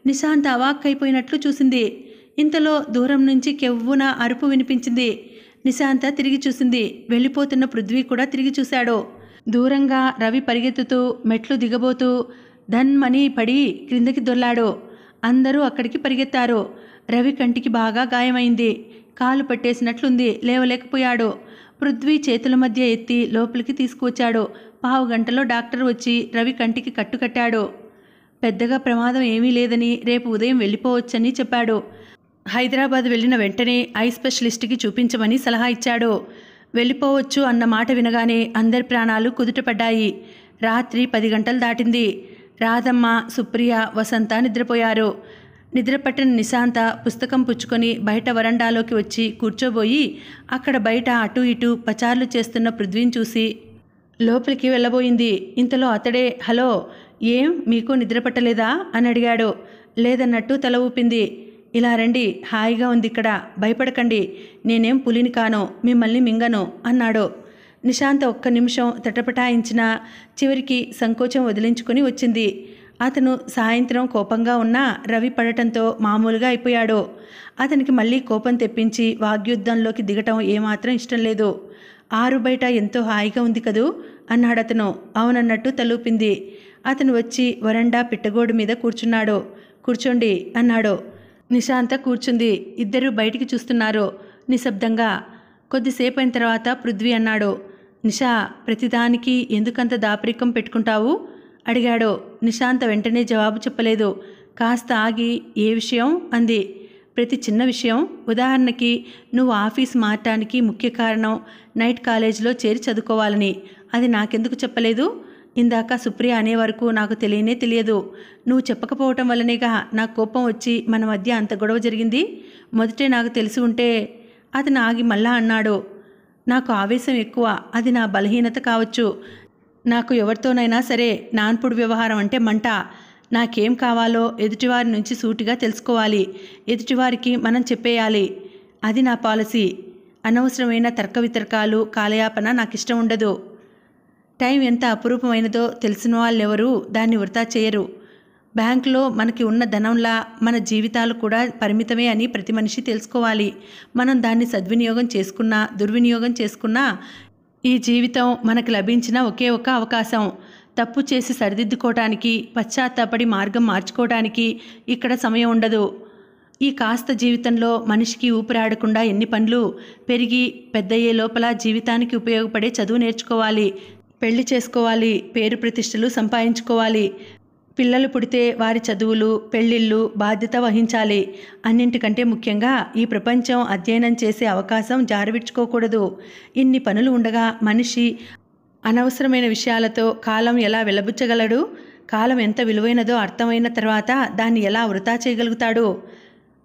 నిశాంత్ అవాక్కైపోయినట్లు చూసింది ఇంతలో దూరం నుంచి కెవ్వున అరుపు వినిపించింది నిశాంత తిరిగి చూసింది వెళ్ళిపోతున్న పృథ్వీ కూడా తిరిగి చూశాడు దూరంగా రవి పరిగెత్తుతూ మెట్లు దిగబోతూ ధన్మని పడి క్రిందకి దొర్లాడు అందరూ అక్కడికి పరిగెత్తారు రవి కంటికి బాగా గాయమైంది కాలు పట్టేసినట్లుంది లేవలేకపోయాడు పృథ్వీ చేతుల మధ్య ఎత్తి లోపలికి తీసుకువచ్చాడు పావు గంటలో డాక్టర్ వచ్చి రవి కంటికి కట్టుకట్టాడు పెద్దగా ప్రమాదం ఏమీ లేదని రేపు ఉదయం వెళ్ళిపోవచ్చని చెప్పాడు హైదరాబాద్ వెళ్ళిన వెంటనే ఐ స్పెషలిస్ట్కి చూపించమని సలహా ఇచ్చాడు వెళ్ళిపోవచ్చు అన్న మాట వినగానే అందరి ప్రాణాలు కుదుటపడ్డాయి రాత్రి పది గంటలు దాటింది రాధమ్మ సుప్రియ వసంత నిద్రపోయారు నిద్రపట్టిన నిశాంత పుస్తకం పుచ్చుకొని బయట వరండాలోకి వచ్చి కూర్చోబోయి అక్కడ బయట అటు ఇటు పచార్లు చేస్తున్న పృథ్వీని చూసి లోపలికి వెళ్ళబోయింది ఇంతలో అతడే హలో ఏం మీకు నిద్రపట్టలేదా అని అడిగాడు లేదన్నట్టు తల ఊపింది ఇలా రండి హాయిగా ఉంది ఇక్కడ భయపడకండి నేనేం పులిని కాను మిమ్మల్ని మింగను అన్నాడు నిశాంత ఒక్క నిమిషం తటపటాయించిన చివరికి సంకోచం వదిలించుకుని వచ్చింది అతను సాయంత్రం కోపంగా ఉన్నా రవి పడటంతో మామూలుగా అయిపోయాడు అతనికి మళ్ళీ కోపం తెప్పించి వాగ్యుద్ధంలోకి దిగటం ఏమాత్రం ఇష్టం లేదు ఆరు బయట ఎంతో హాయిగా ఉంది కదూ అన్నాడు అతను అవునన్నట్టు తలూపింది అతను వచ్చి వరండా పిట్టగోడు మీద కూర్చున్నాడు కూర్చోండి అన్నాడు నిశాంత కూర్చుంది ఇద్దరు బయటికి చూస్తున్నారు నిశ్శబ్దంగా కొద్దిసేపు అయిన తర్వాత పృథ్వీ అన్నాడు నిషా ప్రతిదానికి ఎందుకంత దాపరికం పెట్టుకుంటావు అడిగాడు నిశాంత వెంటనే జవాబు చెప్పలేదు కాస్త ఆగి ఏ విషయం అంది ప్రతి చిన్న విషయం ఉదాహరణకి నువ్వు ఆఫీస్ మారటానికి ముఖ్య కారణం నైట్ కాలేజీలో చేరి చదువుకోవాలని అది నాకెందుకు చెప్పలేదు ఇందాక సుప్రియ అనే వరకు నాకు తెలియనే తెలియదు నువ్వు చెప్పకపోవటం వల్లనేగా నా కోపం వచ్చి మన మధ్య అంత గొడవ జరిగింది మొదటే నాకు తెలిసి ఉంటే అతను ఆగి మళ్ళా అన్నాడు నాకు ఆవేశం ఎక్కువ అది నా బలహీనత కావచ్చు నాకు ఎవరితోనైనా సరే నాన్పుడు వ్యవహారం అంటే మంట నాకేం కావాలో ఎదుటివారి నుంచి సూటిగా తెలుసుకోవాలి ఎదుటివారికి మనం చెప్పేయాలి అది నా పాలసీ అనవసరమైన తర్క వితర్కాలు కాలయాపన నాకు ఇష్టం ఉండదు టైం ఎంత అపురూపమైనదో తెలిసిన వాళ్ళెవరూ దాన్ని వృధా చేయరు బ్యాంకులో మనకి ఉన్న ధనంలా మన జీవితాలు కూడా పరిమితమే అని ప్రతి మనిషి తెలుసుకోవాలి మనం దాన్ని సద్వినియోగం చేసుకున్నా దుర్వినియోగం చేసుకున్నా ఈ జీవితం మనకు లభించిన ఒకే ఒక అవకాశం తప్పు చేసి సరిదిద్దుకోవటానికి పశ్చాత్తాపడి మార్గం మార్చుకోవటానికి ఇక్కడ సమయం ఉండదు ఈ కాస్త జీవితంలో మనిషికి ఊపిరాడకుండా ఎన్ని పనులు పెరిగి పెద్దయ్యే లోపల జీవితానికి ఉపయోగపడే చదువు నేర్చుకోవాలి పెళ్లి చేసుకోవాలి పేరు ప్రతిష్టలు సంపాదించుకోవాలి పిల్లలు పుడితే వారి చదువులు పెళ్ళిళ్ళు బాధ్యత వహించాలి అన్నింటికంటే ముఖ్యంగా ఈ ప్రపంచం అధ్యయనం చేసే అవకాశం జారవిడ్చుకోకూడదు ఇన్ని పనులు ఉండగా మనిషి అనవసరమైన విషయాలతో కాలం ఎలా వెలబుచ్చగలడు కాలం ఎంత విలువైనదో అర్థమైన తర్వాత దాన్ని ఎలా వృధా చేయగలుగుతాడు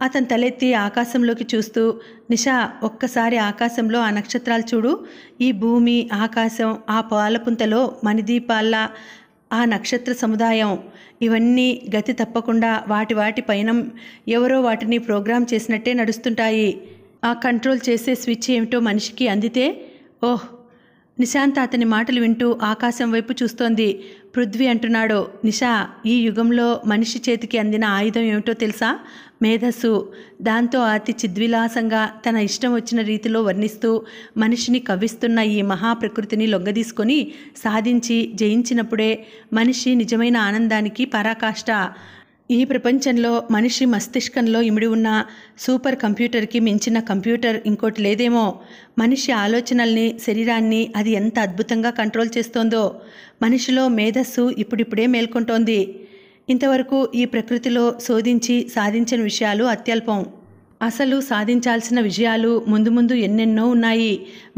అతను తలెత్తి ఆకాశంలోకి చూస్తూ నిషా ఒక్కసారి ఆకాశంలో ఆ నక్షత్రాలు చూడు ఈ భూమి ఆకాశం ఆ పాలపుంతలో మణిదీపాల్లా ఆ నక్షత్ర సముదాయం ఇవన్నీ గతి తప్పకుండా వాటి వాటి పైన ఎవరో వాటిని ప్రోగ్రామ్ చేసినట్టే నడుస్తుంటాయి ఆ కంట్రోల్ చేసే స్విచ్ ఏమిటో మనిషికి అందితే ఓహ్ నిశాంత అతని మాటలు వింటూ ఆకాశం వైపు చూస్తోంది పృథ్వీ అంటున్నాడు నిషా ఈ యుగంలో మనిషి చేతికి అందిన ఆయుధం ఏమిటో తెలుసా మేధస్సు దాంతో అతి చిద్విలాసంగా తన ఇష్టం వచ్చిన రీతిలో వర్ణిస్తూ మనిషిని కవిస్తున్న ఈ మహాప్రకృతిని లొంగదీసుకొని సాధించి జయించినప్పుడే మనిషి నిజమైన ఆనందానికి పరాకాష్ట ఈ ప్రపంచంలో మనిషి మస్తిష్కంలో ఇమిడి ఉన్న సూపర్ కంప్యూటర్కి మించిన కంప్యూటర్ ఇంకోటి లేదేమో మనిషి ఆలోచనల్ని శరీరాన్ని అది ఎంత అద్భుతంగా కంట్రోల్ చేస్తోందో మనిషిలో మేధస్సు ఇప్పుడిప్పుడే మేల్కొంటోంది ఇంతవరకు ఈ ప్రకృతిలో శోధించి సాధించిన విషయాలు అత్యల్పం అసలు సాధించాల్సిన విజయాలు ముందు ముందు ఎన్నెన్నో ఉన్నాయి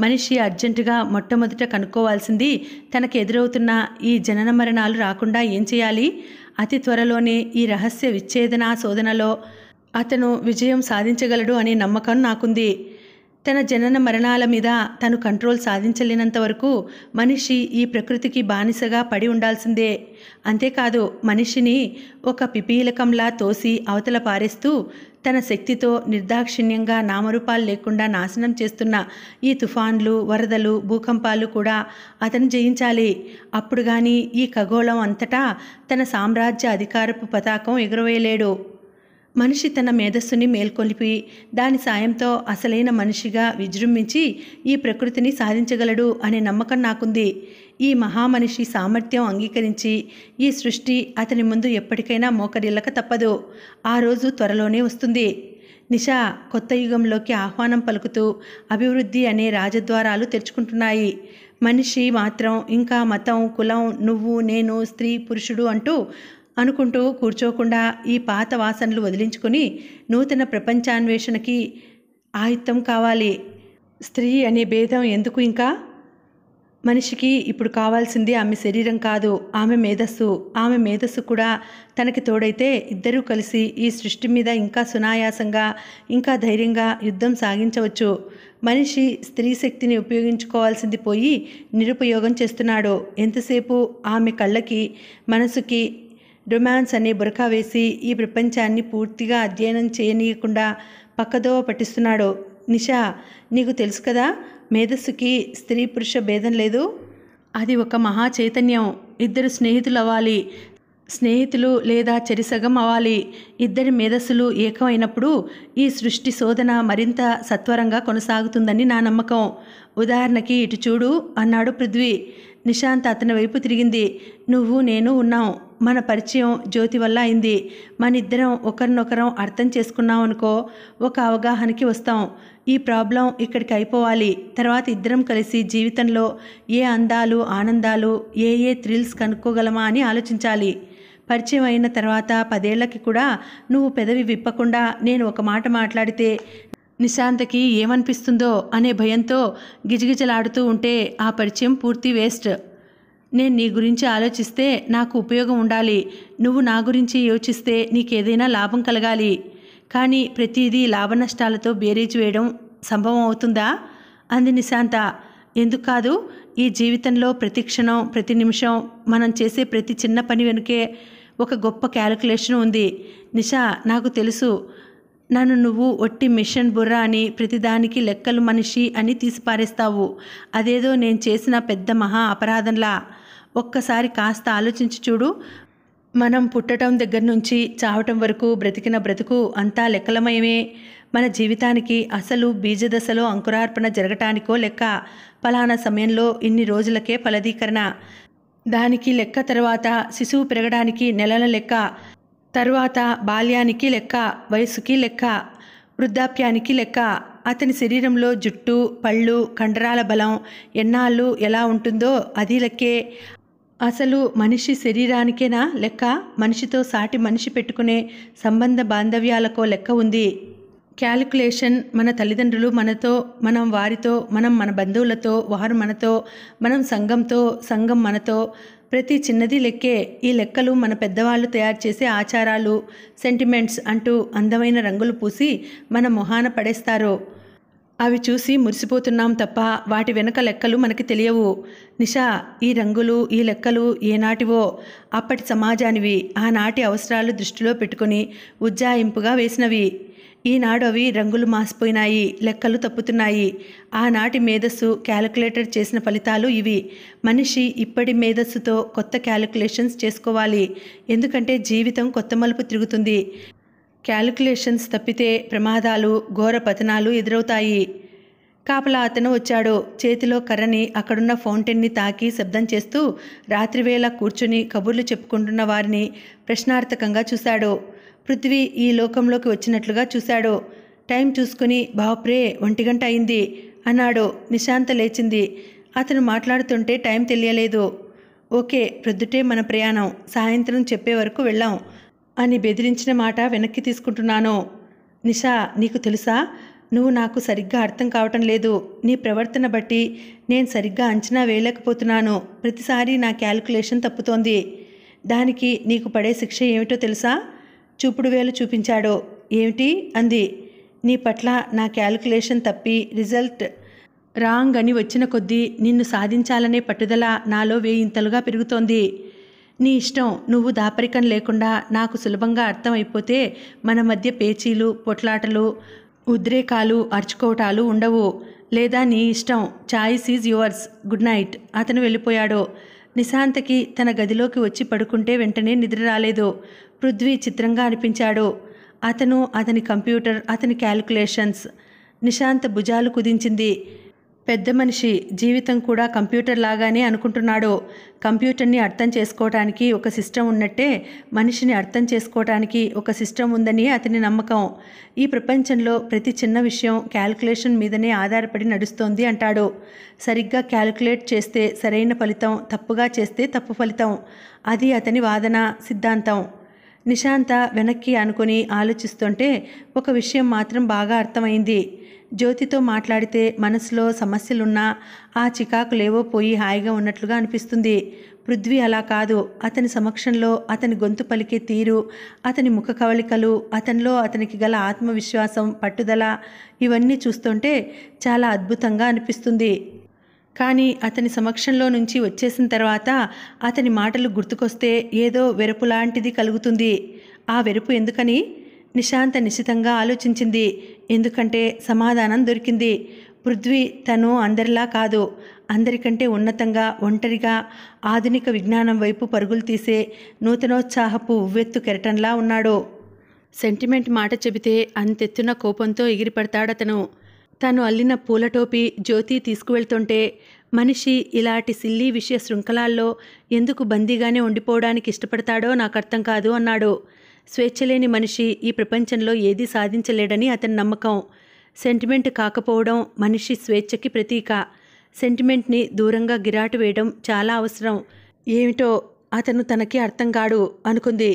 మనిషి అర్జెంటుగా మొట్టమొదట కనుక్కోవాల్సింది తనకు ఎదురవుతున్న ఈ జనన మరణాలు రాకుండా ఏం చేయాలి అతి త్వరలోనే ఈ రహస్య విచ్ఛేదన శోధనలో అతను విజయం సాధించగలడు అనే నమ్మకం నాకుంది తన జనన మరణాల మీద తను కంట్రోల్ సాధించలేనంత వరకు మనిషి ఈ ప్రకృతికి బానిసగా పడి ఉండాల్సిందే అంతేకాదు మనిషిని ఒక పిపీలకంలా తోసి అవతల పారేస్తూ తన శక్తితో నిర్దాక్షిణ్యంగా నామరూపాలు లేకుండా నాశనం చేస్తున్న ఈ తుఫాన్లు వరదలు భూకంపాలు కూడా అతను జయించాలి అప్పుడు కానీ ఈ ఖగోళం అంతటా తన సామ్రాజ్య అధికారపు పతాకం ఎగురవేయలేడు మనిషి తన మేధస్సుని మేల్కొలిపి దాని సాయంతో అసలైన మనిషిగా విజృంభించి ఈ ప్రకృతిని సాధించగలడు అనే నమ్మకం నాకుంది ఈ మహామనిషి సామర్థ్యం అంగీకరించి ఈ సృష్టి అతని ముందు ఎప్పటికైనా మోకరిల్లక తప్పదు ఆ రోజు త్వరలోనే వస్తుంది నిషా కొత్త యుగంలోకి ఆహ్వానం పలుకుతూ అభివృద్ధి అనే రాజద్వారాలు తెరుచుకుంటున్నాయి మనిషి మాత్రం ఇంకా మతం కులం నువ్వు నేను స్త్రీ పురుషుడు అంటూ అనుకుంటూ కూర్చోకుండా ఈ పాత వాసనలు వదిలించుకుని నూతన ప్రపంచాన్వేషణకి ఆయుత్తం కావాలి స్త్రీ అనే భేదం ఎందుకు ఇంకా మనిషికి ఇప్పుడు కావాల్సింది ఆమె శరీరం కాదు ఆమె మేధస్సు ఆమె మేధస్సు కూడా తనకి తోడైతే ఇద్దరూ కలిసి ఈ సృష్టి మీద ఇంకా సునాయాసంగా ఇంకా ధైర్యంగా యుద్ధం సాగించవచ్చు మనిషి స్త్రీ శక్తిని ఉపయోగించుకోవాల్సింది పోయి నిరుపయోగం చేస్తున్నాడు ఎంతసేపు ఆమె కళ్ళకి మనసుకి డొమాన్స్ అనే బురకా వేసి ఈ ప్రపంచాన్ని పూర్తిగా అధ్యయనం చేయనీయకుండా పక్కదోవ పట్టిస్తున్నాడో నిషా నీకు తెలుసు కదా మేధస్సుకి స్త్రీ పురుష భేదం లేదు అది ఒక మహా చైతన్యం ఇద్దరు స్నేహితులు అవ్వాలి స్నేహితులు లేదా చరిసగం అవ్వాలి ఇద్దరి మేధస్సులు ఏకమైనప్పుడు ఈ సృష్టి శోధన మరింత సత్వరంగా కొనసాగుతుందని నా నమ్మకం ఉదాహరణకి ఇటు చూడు అన్నాడు పృథ్వీ నిశాంత్ అతని వైపు తిరిగింది నువ్వు నేను ఉన్నాం మన పరిచయం జ్యోతి వల్ల అయింది మన ఇద్దరం ఒకరినొకరం అర్థం చేసుకున్నాం అనుకో ఒక అవగాహనకి వస్తాం ఈ ప్రాబ్లం ఇక్కడికి అయిపోవాలి తర్వాత ఇద్దరం కలిసి జీవితంలో ఏ అందాలు ఆనందాలు ఏ ఏ థ్రిల్స్ కనుక్కోగలమా అని ఆలోచించాలి పరిచయం అయిన తర్వాత పదేళ్లకి కూడా నువ్వు పెదవి విప్పకుండా నేను ఒక మాట మాట్లాడితే నిశాంతకి ఏమనిపిస్తుందో అనే భయంతో గిజగిజలాడుతూ ఉంటే ఆ పరిచయం పూర్తి వేస్ట్ నేను నీ గురించి ఆలోచిస్తే నాకు ఉపయోగం ఉండాలి నువ్వు నా గురించి యోచిస్తే నీకేదైనా లాభం కలగాలి కానీ ప్రతిదీ నష్టాలతో బేరీజ్ వేయడం సంభవం అవుతుందా అంది నిశాంత ఎందుకు కాదు ఈ జీవితంలో ప్రతి క్షణం ప్రతి నిమిషం మనం చేసే ప్రతి చిన్న పని వెనుకే ఒక గొప్ప క్యాలిక్యులేషన్ ఉంది నిషా నాకు తెలుసు నన్ను నువ్వు ఒట్టి మిషన్ బుర్ర అని ప్రతిదానికి లెక్కలు మనిషి అని తీసిపారేస్తావు అదేదో నేను చేసిన పెద్ద మహా అపరాధంలా ఒక్కసారి కాస్త ఆలోచించి చూడు మనం పుట్టడం దగ్గర నుంచి చావటం వరకు బ్రతికిన బ్రతుకు అంతా లెక్కలమయమే మన జీవితానికి అసలు బీజదశలో అంకురార్పణ జరగటానికో లెక్క ఫలానా సమయంలో ఇన్ని రోజులకే ఫలదీకరణ దానికి లెక్క తర్వాత శిశువు పెరగడానికి నెలల లెక్క తరువాత బాల్యానికి లెక్క వయసుకి లెక్క వృద్ధాప్యానికి లెక్క అతని శరీరంలో జుట్టు పళ్ళు కండరాల బలం ఎన్నాళ్ళు ఎలా ఉంటుందో అది లెక్కే అసలు మనిషి శరీరానికేనా లెక్క మనిషితో సాటి మనిషి పెట్టుకునే సంబంధ బాంధవ్యాలకో లెక్క ఉంది క్యాలిక్యులేషన్ మన తల్లిదండ్రులు మనతో మనం వారితో మనం మన బంధువులతో వారు మనతో మనం సంఘంతో సంఘం మనతో ప్రతి చిన్నది లెక్కే ఈ లెక్కలు మన పెద్దవాళ్ళు తయారు చేసే ఆచారాలు సెంటిమెంట్స్ అంటూ అందమైన రంగులు పూసి మన మొహాన పడేస్తారు అవి చూసి మురిసిపోతున్నాం తప్ప వాటి వెనుక లెక్కలు మనకి తెలియవు నిషా ఈ రంగులు ఈ లెక్కలు ఏనాటివో అప్పటి సమాజానివి ఆనాటి అవసరాలు దృష్టిలో పెట్టుకుని ఉజ్జాయింపుగా వేసినవి ఈనాడు అవి రంగులు మాసిపోయినాయి లెక్కలు తప్పుతున్నాయి ఆనాటి మేధస్సు క్యాలిక్యులేటర్ చేసిన ఫలితాలు ఇవి మనిషి ఇప్పటి మేధస్సుతో కొత్త క్యాలిక్యులేషన్స్ చేసుకోవాలి ఎందుకంటే జీవితం కొత్త మలుపు తిరుగుతుంది క్యాలిక్యులేషన్స్ తప్పితే ప్రమాదాలు ఘోర పతనాలు ఎదురవుతాయి కాపలా అతను వచ్చాడు చేతిలో కర్రని అక్కడున్న ఫౌంటైన్ని తాకి శబ్దం చేస్తూ రాత్రివేళ కూర్చుని కబుర్లు చెప్పుకుంటున్న వారిని ప్రశ్నార్థకంగా చూశాడు పృథ్వీ ఈ లోకంలోకి వచ్చినట్లుగా చూశాడు టైం చూసుకుని బాప్రే ఒంటిగంట అయింది అన్నాడు నిశాంత లేచింది అతను మాట్లాడుతుంటే టైం తెలియలేదు ఓకే ప్రొద్దుటే మన ప్రయాణం సాయంత్రం చెప్పే వరకు వెళ్ళాం అని బెదిరించిన మాట వెనక్కి తీసుకుంటున్నాను నిషా నీకు తెలుసా నువ్వు నాకు సరిగ్గా అర్థం కావటం లేదు నీ ప్రవర్తన బట్టి నేను సరిగ్గా అంచనా వేయలేకపోతున్నాను ప్రతిసారి నా క్యాలిక్యులేషన్ తప్పుతోంది దానికి నీకు పడే శిక్ష ఏమిటో తెలుసా చూపుడు వేలు చూపించాడో ఏమిటి అంది నీ పట్ల నా క్యాలిక్యులేషన్ తప్పి రిజల్ట్ రాంగ్ అని వచ్చిన కొద్దీ నిన్ను సాధించాలనే పట్టుదల నాలో వేయింతలుగా పెరుగుతోంది నీ ఇష్టం నువ్వు దాపరికం లేకుండా నాకు సులభంగా అర్థమైపోతే మన మధ్య పేచీలు పొట్లాటలు ఉద్రేకాలు అర్చుకోవటాలు ఉండవు లేదా నీ ఇష్టం choice is yours good night అతను వెళ్ళిపోయాడు నిశాంతకి తన గదిలోకి వచ్చి పడుకుంటే వెంటనే నిద్ర రాలేదు పృథ్వీ చిత్రంగా అనిపించాడు అతను అతని కంప్యూటర్ అతని క్యాలిక్యులేషన్స్ నిశాంత్ భుజాలు కుదించింది పెద్ద మనిషి జీవితం కూడా కంప్యూటర్ లాగానే అనుకుంటున్నాడు కంప్యూటర్ని అర్థం చేసుకోవటానికి ఒక సిస్టమ్ ఉన్నట్టే మనిషిని అర్థం చేసుకోవటానికి ఒక సిస్టమ్ ఉందని అతని నమ్మకం ఈ ప్రపంచంలో ప్రతి చిన్న విషయం క్యాల్కులేషన్ మీదనే ఆధారపడి నడుస్తోంది అంటాడు సరిగ్గా క్యాల్కులేట్ చేస్తే సరైన ఫలితం తప్పుగా చేస్తే తప్పు ఫలితం అది అతని వాదన సిద్ధాంతం నిశాంత వెనక్కి అనుకుని ఆలోచిస్తుంటే ఒక విషయం మాత్రం బాగా అర్థమైంది జ్యోతితో మాట్లాడితే మనసులో సమస్యలున్నా ఆ చికాకు లేవో పోయి హాయిగా ఉన్నట్లుగా అనిపిస్తుంది పృథ్వీ అలా కాదు అతని సమక్షంలో అతని గొంతు పలికే తీరు అతని ముఖ కవళికలు అతనిలో అతనికి గల ఆత్మవిశ్వాసం పట్టుదల ఇవన్నీ చూస్తుంటే చాలా అద్భుతంగా అనిపిస్తుంది కానీ అతని సమక్షంలో నుంచి వచ్చేసిన తర్వాత అతని మాటలు గుర్తుకొస్తే ఏదో వెరుపు లాంటిది కలుగుతుంది ఆ వెరుపు ఎందుకని నిశాంత నిశితంగా ఆలోచించింది ఎందుకంటే సమాధానం దొరికింది పృథ్వీ తను అందరిలా కాదు అందరికంటే ఉన్నతంగా ఒంటరిగా ఆధునిక విజ్ఞానం వైపు పరుగులు తీసే నూతనోత్సాహపు ఉవ్వెత్తు కెరటంలా ఉన్నాడు సెంటిమెంట్ మాట చెబితే అంతెత్తున కోపంతో ఎగిరిపడతాడతను తను అల్లిన పూలటోపి జ్యోతి తీసుకువెళ్తుంటే మనిషి ఇలాంటి సిల్లీ విషయ శృంఖలాల్లో ఎందుకు బందీగానే ఉండిపోవడానికి ఇష్టపడతాడో నాకు అర్థం కాదు అన్నాడు స్వేచ్ఛలేని మనిషి ఈ ప్రపంచంలో ఏదీ సాధించలేడని అతని నమ్మకం సెంటిమెంట్ కాకపోవడం మనిషి స్వేచ్ఛకి ప్రతీక సెంటిమెంట్ని దూరంగా గిరాటు వేయడం చాలా అవసరం ఏమిటో అతను తనకి అర్థం కాడు అనుకుంది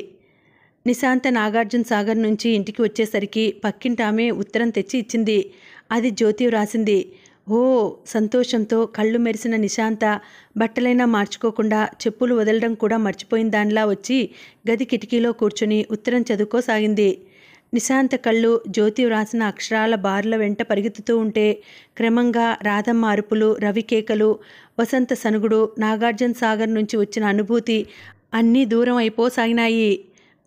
నిశాంత నాగార్జున సాగర్ నుంచి ఇంటికి వచ్చేసరికి పక్కింటామె ఉత్తరం తెచ్చి ఇచ్చింది అది జ్యోతి వ్రాసింది ఓ సంతోషంతో కళ్ళు మెరిసిన నిశాంత బట్టలైనా మార్చుకోకుండా చెప్పులు వదలడం కూడా మర్చిపోయిన దానిలా వచ్చి గది కిటికీలో కూర్చుని ఉత్తరం చదువుకోసాగింది నిశాంత కళ్ళు జ్యోతి వ్రాసిన అక్షరాల బార్ల వెంట పరిగెత్తుతూ ఉంటే క్రమంగా రాధమ్మ అరుపులు రవికేకలు వసంత సనుగుడు నాగార్జున సాగర్ నుంచి వచ్చిన అనుభూతి అన్నీ దూరం అయిపోసాగినాయి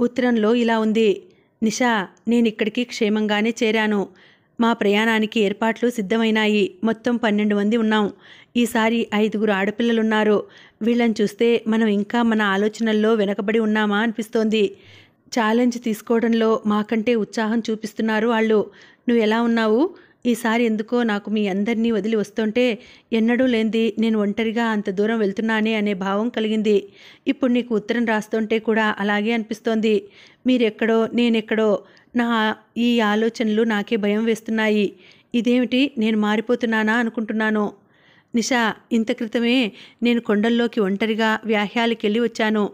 ఉత్తరంలో ఇలా ఉంది నిషా నేనిక్కడికి క్షేమంగానే చేరాను మా ప్రయాణానికి ఏర్పాట్లు సిద్ధమైనాయి మొత్తం పన్నెండు మంది ఉన్నాం ఈసారి ఐదుగురు ఆడపిల్లలున్నారు వీళ్ళని చూస్తే మనం ఇంకా మన ఆలోచనల్లో వెనకబడి ఉన్నామా అనిపిస్తోంది ఛాలెంజ్ తీసుకోవడంలో మాకంటే ఉత్సాహం చూపిస్తున్నారు వాళ్ళు నువ్వు ఎలా ఉన్నావు ఈసారి ఎందుకో నాకు మీ అందరినీ వదిలి వస్తుంటే ఎన్నడూ లేనిది నేను ఒంటరిగా అంత దూరం వెళ్తున్నానే అనే భావం కలిగింది ఇప్పుడు నీకు ఉత్తరం రాస్తుంటే కూడా అలాగే అనిపిస్తోంది మీరెక్కడో నేనెక్కడో నా ఈ ఆలోచనలు నాకే భయం వేస్తున్నాయి ఇదేమిటి నేను మారిపోతున్నానా అనుకుంటున్నాను నిషా ఇంత క్రితమే నేను కొండల్లోకి ఒంటరిగా వ్యాహ్యాలకి వెళ్ళి వచ్చాను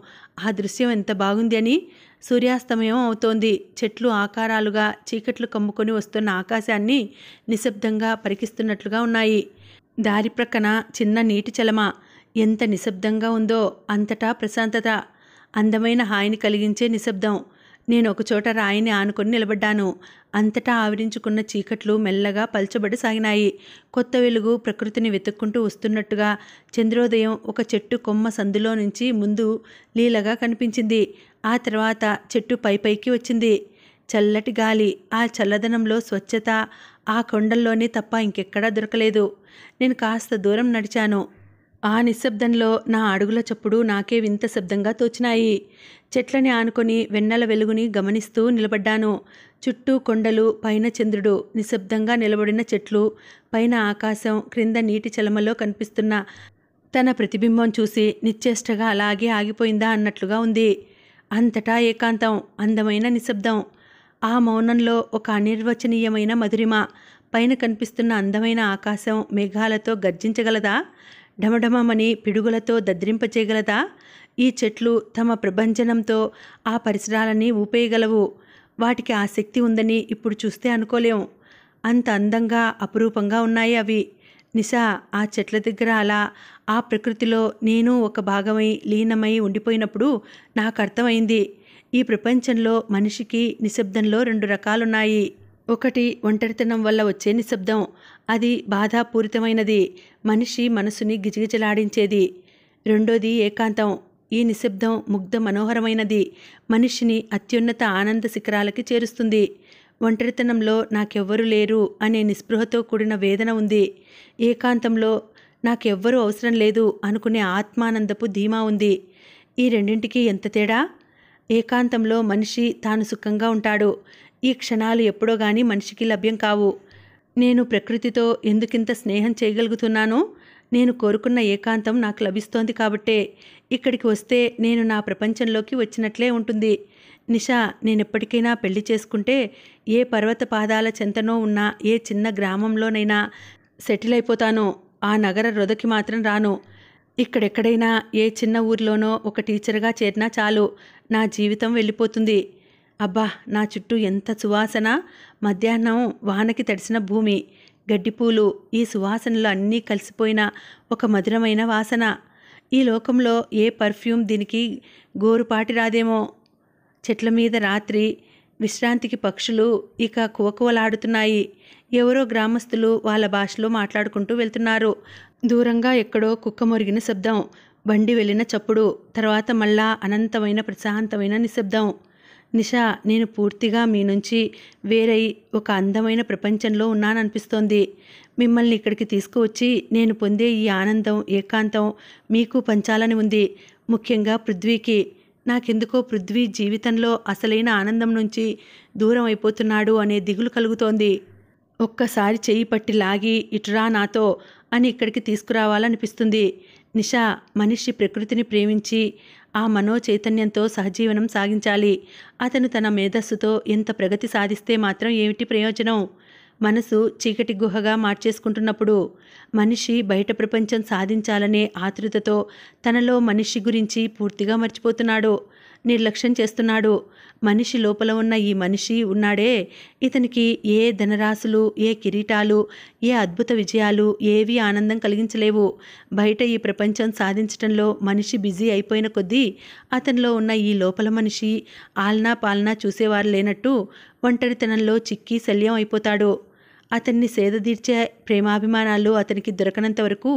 ఆ దృశ్యం ఎంత బాగుంది అని సూర్యాస్తమయం అవుతోంది చెట్లు ఆకారాలుగా చీకట్లు కమ్ముకొని వస్తున్న ఆకాశాన్ని నిశ్శబ్దంగా పరికిస్తున్నట్లుగా ఉన్నాయి దారి ప్రక్కన చిన్న నీటి చలమ ఎంత నిశ్శబ్దంగా ఉందో అంతటా ప్రశాంతత అందమైన హాయిని కలిగించే నిశ్శబ్దం నేను ఒకచోట రాయిని ఆనుకొని నిలబడ్డాను అంతటా ఆవరించుకున్న చీకట్లు మెల్లగా పల్చబడి సాగినాయి కొత్త వెలుగు ప్రకృతిని వెతుక్కుంటూ వస్తున్నట్టుగా చంద్రోదయం ఒక చెట్టు కొమ్మ సందులో నుంచి ముందు లీలగా కనిపించింది ఆ తర్వాత చెట్టు పైపైకి వచ్చింది చల్లటి గాలి ఆ చల్లదనంలో స్వచ్ఛత ఆ కొండల్లోనే తప్ప ఇంకెక్కడా దొరకలేదు నేను కాస్త దూరం నడిచాను ఆ నిశ్శబ్దంలో నా అడుగుల చప్పుడు నాకే వింత శబ్దంగా తోచినాయి చెట్లని ఆనుకొని వెన్నెల వెలుగుని గమనిస్తూ నిలబడ్డాను చుట్టూ కొండలు పైన చంద్రుడు నిశ్శబ్దంగా నిలబడిన చెట్లు పైన ఆకాశం క్రింద నీటి చలమలో కనిపిస్తున్న తన ప్రతిబింబం చూసి నిశ్చేష్టగా అలాగే ఆగిపోయిందా అన్నట్లుగా ఉంది అంతటా ఏకాంతం అందమైన నిశ్శబ్దం ఆ మౌనంలో ఒక అనిర్వచనీయమైన మధురిమ పైన కనిపిస్తున్న అందమైన ఆకాశం మేఘాలతో గర్జించగలదా ఢమఢమమని పిడుగులతో దద్రింపచేయగలదా ఈ చెట్లు తమ ప్రభంజనంతో ఆ పరిసరాలని ఊపేయగలవు వాటికి ఆ శక్తి ఉందని ఇప్పుడు చూస్తే అనుకోలేం అంత అందంగా అపురూపంగా ఉన్నాయి అవి నిశా ఆ చెట్ల దగ్గర అలా ఆ ప్రకృతిలో నేను ఒక భాగమై లీనమై ఉండిపోయినప్పుడు నాకు అర్థమైంది ఈ ప్రపంచంలో మనిషికి నిశ్శబ్దంలో రెండు రకాలున్నాయి ఒకటి ఒంటరితనం వల్ల వచ్చే నిశ్శబ్దం అది బాధాపూరితమైనది మనిషి మనసుని గిజగిజలాడించేది రెండోది ఏకాంతం ఈ నిశ్శబ్దం ముగ్ధ మనోహరమైనది మనిషిని అత్యున్నత ఆనంద శిఖరాలకి చేరుస్తుంది ఒంటరితనంలో నాకెవ్వరూ లేరు అనే నిస్పృహతో కూడిన వేదన ఉంది ఏకాంతంలో నాకెవ్వరూ అవసరం లేదు అనుకునే ఆత్మానందపు ధీమా ఉంది ఈ రెండింటికి ఎంత తేడా ఏకాంతంలో మనిషి తాను సుఖంగా ఉంటాడు ఈ క్షణాలు ఎప్పుడో కానీ మనిషికి లభ్యం కావు నేను ప్రకృతితో ఎందుకింత స్నేహం చేయగలుగుతున్నానో నేను కోరుకున్న ఏకాంతం నాకు లభిస్తోంది కాబట్టే ఇక్కడికి వస్తే నేను నా ప్రపంచంలోకి వచ్చినట్లే ఉంటుంది నిషా నేనెప్పటికైనా పెళ్లి చేసుకుంటే ఏ పర్వత పాదాల చెంతనో ఉన్న ఏ చిన్న గ్రామంలోనైనా సెటిల్ అయిపోతాను ఆ నగర రొదకి మాత్రం రాను ఇక్కడెక్కడైనా ఏ చిన్న ఊర్లోనో ఒక టీచర్గా చేరినా చాలు నా జీవితం వెళ్ళిపోతుంది అబ్బా నా చుట్టూ ఎంత సువాసన మధ్యాహ్నం వానకి తడిసిన భూమి గడ్డిపూలు ఈ సువాసనలు అన్నీ కలిసిపోయిన ఒక మధురమైన వాసన ఈ లోకంలో ఏ పర్ఫ్యూమ్ దీనికి గోరుపాటి రాదేమో చెట్ల మీద రాత్రి విశ్రాంతికి పక్షులు ఇక కువకువలాడుతున్నాయి ఎవరో గ్రామస్తులు వాళ్ళ భాషలో మాట్లాడుకుంటూ వెళ్తున్నారు దూరంగా ఎక్కడో కుక్క మురిగిన శబ్దం బండి వెళ్ళిన చప్పుడు తర్వాత మళ్ళా అనంతమైన ప్రశాంతమైన నిశ్శబ్దం నిషా నేను పూర్తిగా మీ నుంచి వేరై ఒక అందమైన ప్రపంచంలో ఉన్నాననిపిస్తోంది మిమ్మల్ని ఇక్కడికి తీసుకువచ్చి నేను పొందే ఈ ఆనందం ఏకాంతం మీకు పంచాలని ఉంది ముఖ్యంగా పృథ్వీకి నాకెందుకో పృథ్వీ జీవితంలో అసలైన ఆనందం నుంచి దూరం అయిపోతున్నాడు అనే దిగులు కలుగుతోంది ఒక్కసారి చెయ్యి పట్టి లాగి ఇటురా నాతో అని ఇక్కడికి తీసుకురావాలనిపిస్తుంది నిషా మనిషి ప్రకృతిని ప్రేమించి ఆ మనో చైతన్యంతో సహజీవనం సాగించాలి అతను తన మేధస్సుతో ఎంత ప్రగతి సాధిస్తే మాత్రం ఏమిటి ప్రయోజనం మనసు చీకటి గుహగా మార్చేసుకుంటున్నప్పుడు మనిషి బయట ప్రపంచం సాధించాలనే ఆతృతతో తనలో మనిషి గురించి పూర్తిగా మర్చిపోతున్నాడు నిర్లక్ష్యం చేస్తున్నాడు మనిషి లోపల ఉన్న ఈ మనిషి ఉన్నాడే ఇతనికి ఏ ధనరాశులు ఏ కిరీటాలు ఏ అద్భుత విజయాలు ఏవి ఆనందం కలిగించలేవు బయట ఈ ప్రపంచం సాధించడంలో మనిషి బిజీ అయిపోయిన కొద్దీ అతనిలో ఉన్న ఈ లోపల మనిషి ఆలనా పాలనా చూసేవారు లేనట్టు ఒంటరితనంలో చిక్కి శల్యం అయిపోతాడు అతన్ని సేదదీర్చే ప్రేమాభిమానాలు అతనికి దొరకనంత వరకు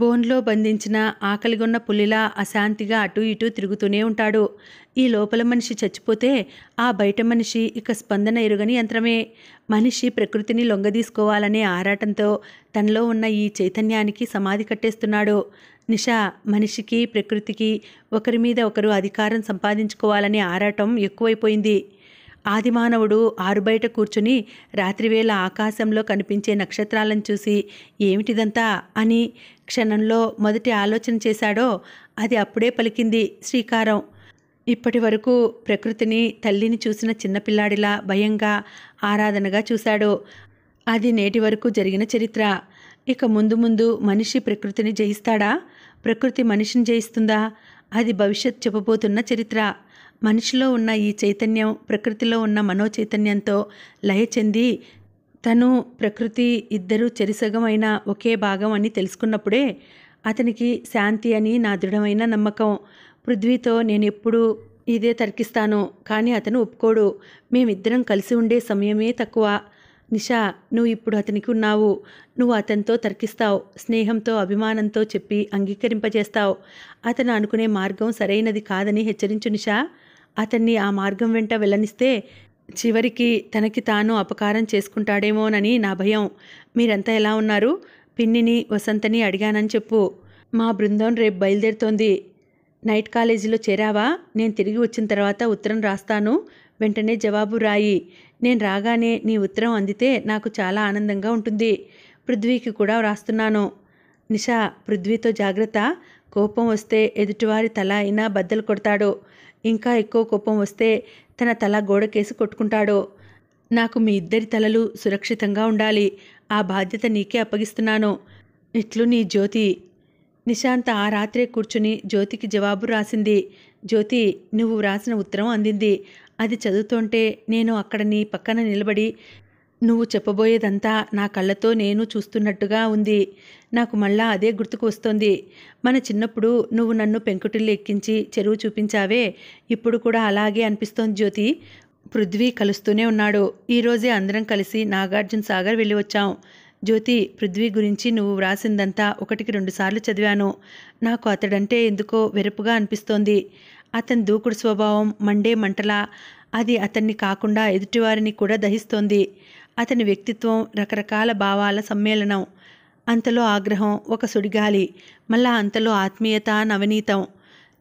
బోన్లో బంధించిన ఆకలిగొన్న పులిలా అశాంతిగా అటూ ఇటూ తిరుగుతూనే ఉంటాడు ఈ లోపల మనిషి చచ్చిపోతే ఆ బయట మనిషి ఇక స్పందన ఎరుగని యంత్రమే మనిషి ప్రకృతిని లొంగదీసుకోవాలనే ఆరాటంతో తనలో ఉన్న ఈ చైతన్యానికి సమాధి కట్టేస్తున్నాడు నిష మనిషికి ప్రకృతికి ఒకరి మీద ఒకరు అధికారం సంపాదించుకోవాలనే ఆరాటం ఎక్కువైపోయింది ఆదిమానవుడు ఆరుబయట కూర్చుని రాత్రివేళ ఆకాశంలో కనిపించే నక్షత్రాలను చూసి ఏమిటిదంతా అని క్షణంలో మొదటి ఆలోచన చేశాడో అది అప్పుడే పలికింది శ్రీకారం ఇప్పటి వరకు ప్రకృతిని తల్లిని చూసిన చిన్నపిల్లాడిలా భయంగా ఆరాధనగా చూశాడు అది నేటి వరకు జరిగిన చరిత్ర ఇక ముందు ముందు మనిషి ప్రకృతిని జయిస్తాడా ప్రకృతి మనిషిని జయిస్తుందా అది భవిష్యత్ చెప్పబోతున్న చరిత్ర మనిషిలో ఉన్న ఈ చైతన్యం ప్రకృతిలో ఉన్న మనోచైతన్యంతో లయ చెంది తను ప్రకృతి ఇద్దరు చెరిసగమైన ఒకే భాగం అని తెలుసుకున్నప్పుడే అతనికి శాంతి అని నా దృఢమైన నమ్మకం పృథ్వీతో నేను ఎప్పుడూ ఇదే తర్కిస్తాను కానీ అతను ఒప్పుకోడు మేమిద్దరం కలిసి ఉండే సమయమే తక్కువ నిషా నువ్వు ఇప్పుడు అతనికి ఉన్నావు నువ్వు అతనితో తర్కిస్తావు స్నేహంతో అభిమానంతో చెప్పి అంగీకరింపజేస్తావు అతను అనుకునే మార్గం సరైనది కాదని హెచ్చరించు నిషా అతన్ని ఆ మార్గం వెంట వెళ్ళనిస్తే చివరికి తనకి తాను అపకారం చేసుకుంటాడేమోనని నా భయం మీరంతా ఎలా ఉన్నారు పిన్నిని వసంతని అడిగానని చెప్పు మా బృందం రేపు బయలుదేరుతోంది నైట్ కాలేజీలో చేరావా నేను తిరిగి వచ్చిన తర్వాత ఉత్తరం రాస్తాను వెంటనే జవాబు రాయి నేను రాగానే నీ ఉత్తరం అందితే నాకు చాలా ఆనందంగా ఉంటుంది పృథ్వీకి కూడా వ్రాస్తున్నాను నిషా పృథ్వీతో జాగ్రత్త కోపం వస్తే ఎదుటివారి తల అయినా బద్దలు కొడతాడు ఇంకా ఎక్కువ కోపం వస్తే తన తల గోడకేసి కొట్టుకుంటాడో నాకు మీ ఇద్దరి తలలు సురక్షితంగా ఉండాలి ఆ బాధ్యత నీకే అప్పగిస్తున్నాను ఇట్లు నీ జ్యోతి నిశాంత ఆ రాత్రే కూర్చుని జ్యోతికి జవాబు రాసింది జ్యోతి నువ్వు వ్రాసిన ఉత్తరం అందింది అది చదువుతుంటే నేను అక్కడ నీ పక్కన నిలబడి నువ్వు చెప్పబోయేదంతా నా కళ్ళతో నేను చూస్తున్నట్టుగా ఉంది నాకు మళ్ళా అదే గుర్తుకు వస్తోంది మన చిన్నప్పుడు నువ్వు నన్ను పెంకుటిల్లు ఎక్కించి చెరువు చూపించావే ఇప్పుడు కూడా అలాగే అనిపిస్తోంది జ్యోతి పృథ్వీ కలుస్తూనే ఉన్నాడు ఈరోజే అందరం కలిసి నాగార్జున సాగర్ వెళ్ళి వచ్చాం జ్యోతి పృథ్వీ గురించి నువ్వు వ్రాసిందంతా ఒకటికి రెండుసార్లు చదివాను నాకు అతడంటే ఎందుకో వెరపుగా అనిపిస్తోంది అతని దూకుడు స్వభావం మండే మంటలా అది అతన్ని కాకుండా ఎదుటివారిని కూడా దహిస్తోంది అతని వ్యక్తిత్వం రకరకాల భావాల సమ్మేళనం అంతలో ఆగ్రహం ఒక సుడిగాలి మళ్ళా అంతలో ఆత్మీయత నవనీతం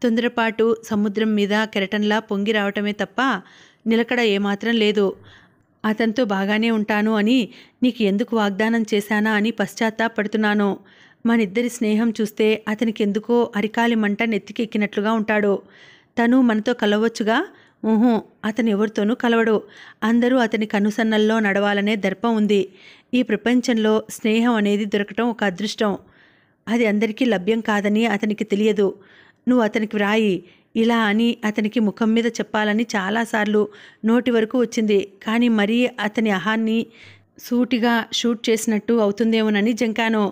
తొందరపాటు సముద్రం మీద కెరటంలా పొంగి రావటమే తప్ప నిలకడ ఏమాత్రం లేదు అతనితో బాగానే ఉంటాను అని నీకు ఎందుకు వాగ్దానం చేశానా అని పశ్చాత్తాపడుతున్నాను మనిద్దరి స్నేహం చూస్తే అతనికి ఎందుకో అరికాలి మంట నెత్తికెక్కినట్లుగా ఉంటాడు తను మనతో కలవచ్చుగా ఊహూ అతను ఎవరితోనూ కలవడు అందరూ అతని కనుసన్నల్లో నడవాలనే దర్పం ఉంది ఈ ప్రపంచంలో స్నేహం అనేది దొరకటం ఒక అదృష్టం అది అందరికీ లభ్యం కాదని అతనికి తెలియదు నువ్వు అతనికి వ్రాయి ఇలా అని అతనికి ముఖం మీద చెప్పాలని చాలాసార్లు నోటి వరకు వచ్చింది కానీ మరీ అతని అహాన్ని సూటిగా షూట్ చేసినట్టు అవుతుందేమోనని జంకాను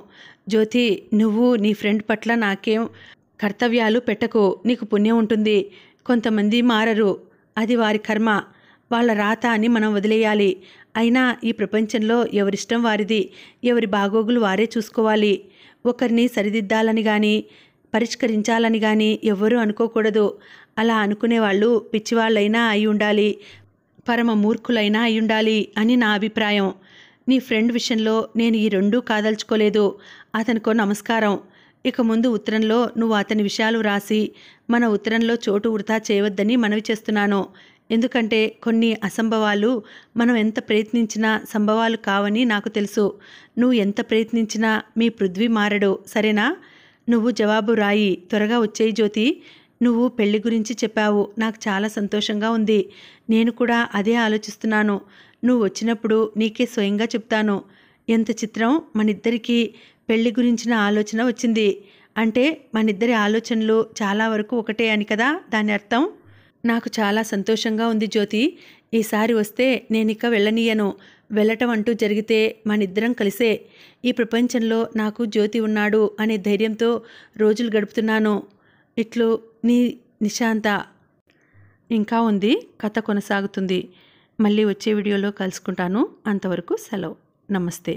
జ్యోతి నువ్వు నీ ఫ్రెండ్ పట్ల నాకేం కర్తవ్యాలు పెట్టకు నీకు పుణ్యం ఉంటుంది కొంతమంది మారరు అది వారి కర్మ వాళ్ళ రాత అని మనం వదిలేయాలి అయినా ఈ ప్రపంచంలో ఎవరిష్టం వారిది ఎవరి బాగోగులు వారే చూసుకోవాలి ఒకరిని సరిదిద్దాలని కానీ పరిష్కరించాలని కానీ ఎవ్వరూ అనుకోకూడదు అలా అనుకునేవాళ్ళు పిచ్చివాళ్ళైనా అయి ఉండాలి పరమ మూర్ఖులైనా అయి ఉండాలి అని నా అభిప్రాయం నీ ఫ్రెండ్ విషయంలో నేను ఈ రెండూ కాదలుచుకోలేదు అతనికో నమస్కారం ఇక ముందు ఉత్తరంలో నువ్వు అతని విషయాలు రాసి మన ఉత్తరంలో చోటు వృధా చేయవద్దని మనవి చేస్తున్నాను ఎందుకంటే కొన్ని అసంభవాలు మనం ఎంత ప్రయత్నించినా సంభవాలు కావని నాకు తెలుసు నువ్వు ఎంత ప్రయత్నించినా మీ పృథ్వీ మారడు సరేనా నువ్వు జవాబు రాయి త్వరగా వచ్చేయి జ్యోతి నువ్వు పెళ్లి గురించి చెప్పావు నాకు చాలా సంతోషంగా ఉంది నేను కూడా అదే ఆలోచిస్తున్నాను నువ్వు వచ్చినప్పుడు నీకే స్వయంగా చెప్తాను ఎంత చిత్రం మనిద్దరికీ పెళ్లి గురించిన ఆలోచన వచ్చింది అంటే మనిద్దరి ఆలోచనలు చాలా వరకు ఒకటే అని కదా దాని అర్థం నాకు చాలా సంతోషంగా ఉంది జ్యోతి ఈసారి వస్తే నేనిక వెళ్ళనీయను వెళ్ళటం అంటూ జరిగితే మనిద్దరం కలిసే ఈ ప్రపంచంలో నాకు జ్యోతి ఉన్నాడు అనే ధైర్యంతో రోజులు గడుపుతున్నాను ఇట్లు నీ నిశాంత ఇంకా ఉంది కథ కొనసాగుతుంది మళ్ళీ వచ్చే వీడియోలో కలుసుకుంటాను అంతవరకు సెలవు నమస్తే